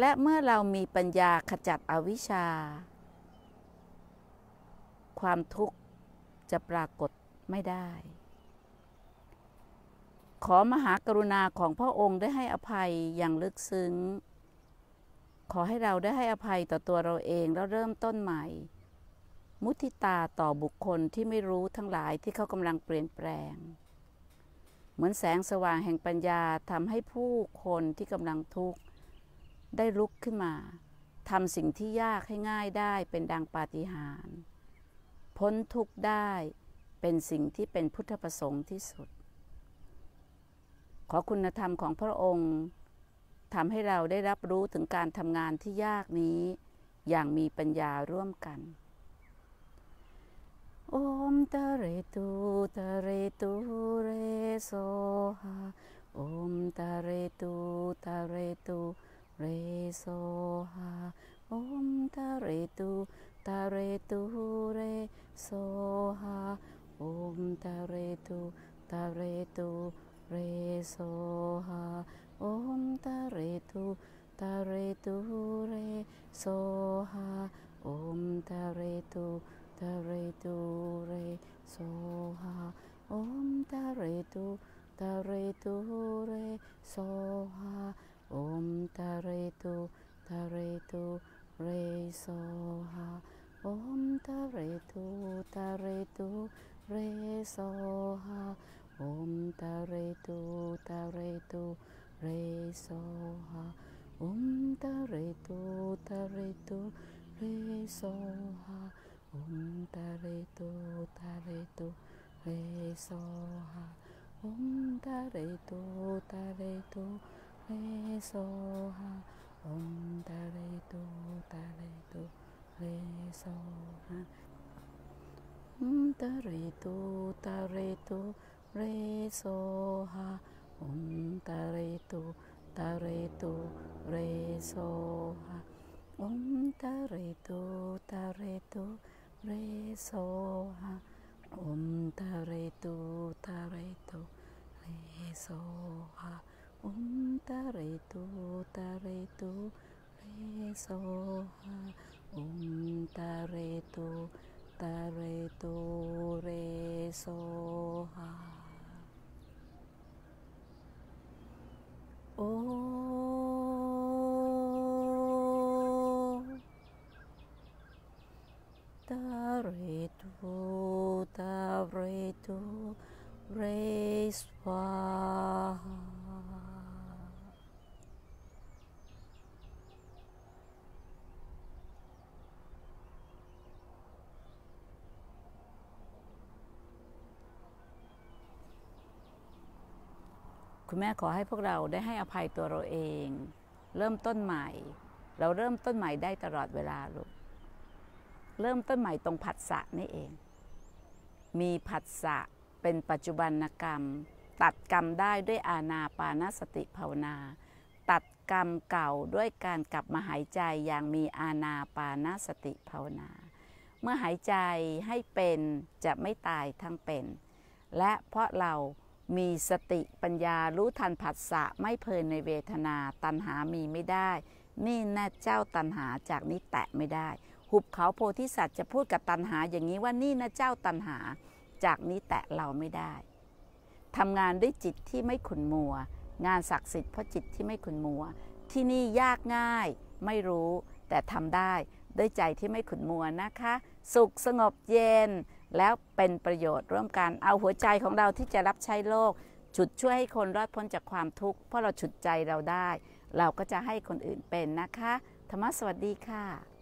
และเมื่อเรามีปัญญาขจัดอวิชชาความทุกข์จะปรากฏไม่ได้ ขอมหากรุณาของพระองค์ได้ให้อภัยอย่างลึกซึ้ง ขอให้เราได้ให้อภัยต่อตัวเราเองแล้วเริ่มต้นใหม่ มุทิตาต่อบุคคลที่ไม่รู้ทั้งหลายที่เขากำลังเปลี่ยนแปลง เหมือนแสงสว่างแห่งปัญญาทำให้ผู้คนที่กำลังทุกข์ ได้ลุกขึ้นมาทำสิ่งที่ยากให้ง่ายได้เป็นดังปาฏิหาริย์พ้นทุกข์ได้เป็นสิ่งที่เป็นพุทธประสงค์ที่สุด ขอคุณธรรมของพระองค์ทำให้เราได้รับรู้ถึงการทำงานที่ยากนี้อย่างมีปัญญาร่วมกันอมตะเรตูตะเรตูเรโซฮาอมตะเรตูตะเรตูเรโซฮาอมตะเรตูตาเรตุเรโสหาโอมตาเรตุตาเรตุเรโสหาโอมตาเรตุตาเรตุเรโสหาโอมตาเรตุตาเรตุเรโสหาโอมตะเรตุตะเรตุเรโสหาโอมตะเรตุตาเรตุเรโสหา Om ta re tu ta re tu re so ha Om ta re tu ta re tu re so ha Om ta re tu ta re tu re so ha Om ta re tu ta re tu re so ha Om ta re tu ta re tu re so ha Om ta re tu ta re tu 레소라 음 따레도 따레도 레소하 옴 따레도 따레도 레소하 옴 따레도 따레도 레소하 옴 따레도 따레도 레소하 옴 따레도 따레도 레소하 Om Tare to Tare to Re Soha. Oh. ณแม่ขอให้พวกเราได้ให้อภัยตัวเราเอง เริ่มต้นใหม่ เราเริ่มต้นใหม่ได้ตลอดเวลาลูกเริ่มต้นใหม่ตรงผัสสะนี่เอง มีผัสสะเป็นปัจจุบันกรรม ตัดกรรมได้ด้วยอาณาปานสติภาวนา ตัดกรรมเก่าด้วยการกลับมาหายใจอย่างมีอาณาปานสติภาวนา เมื่อหายใจให้เป็นจะไม่ตายทั้งเป็น และเพราะเรามีสติปัญญารู้ทันผัสสะไม่เพลินในเวทนา ตัณหามีไม่ได้ นี่แน่เจ้าตัณหาจากนี้แตะไม่ได้ หุบเขาโพธิสัตว์จะพูดกับตัณหาอย่างนี้ว่านี่นะเจ้าตัณหา จากนี้แตะเราไม่ได้ทำงานด้วยจิตที่ไม่ขุนมัว งานศักดิ์สิทธิ์เพราะจิตที่ไม่ขุนมัว ที่นี่ยากง่ายไม่รู้ แต่ทำได้ด้วยใจที่ไม่ขุนมัวนะคะ สุขสงบเย็นแล้วเป็นประโยชน์ร่วมกันเอาหัวใจของเราที่จะรับใช้โลกฉุดช่วยให้คนรอดพ้นจากความทุกข์ เพราะเราฉุดใจเราได้ เราก็จะให้คนอื่นเป็นนะคะ ธรรมสวัสดีค่ะ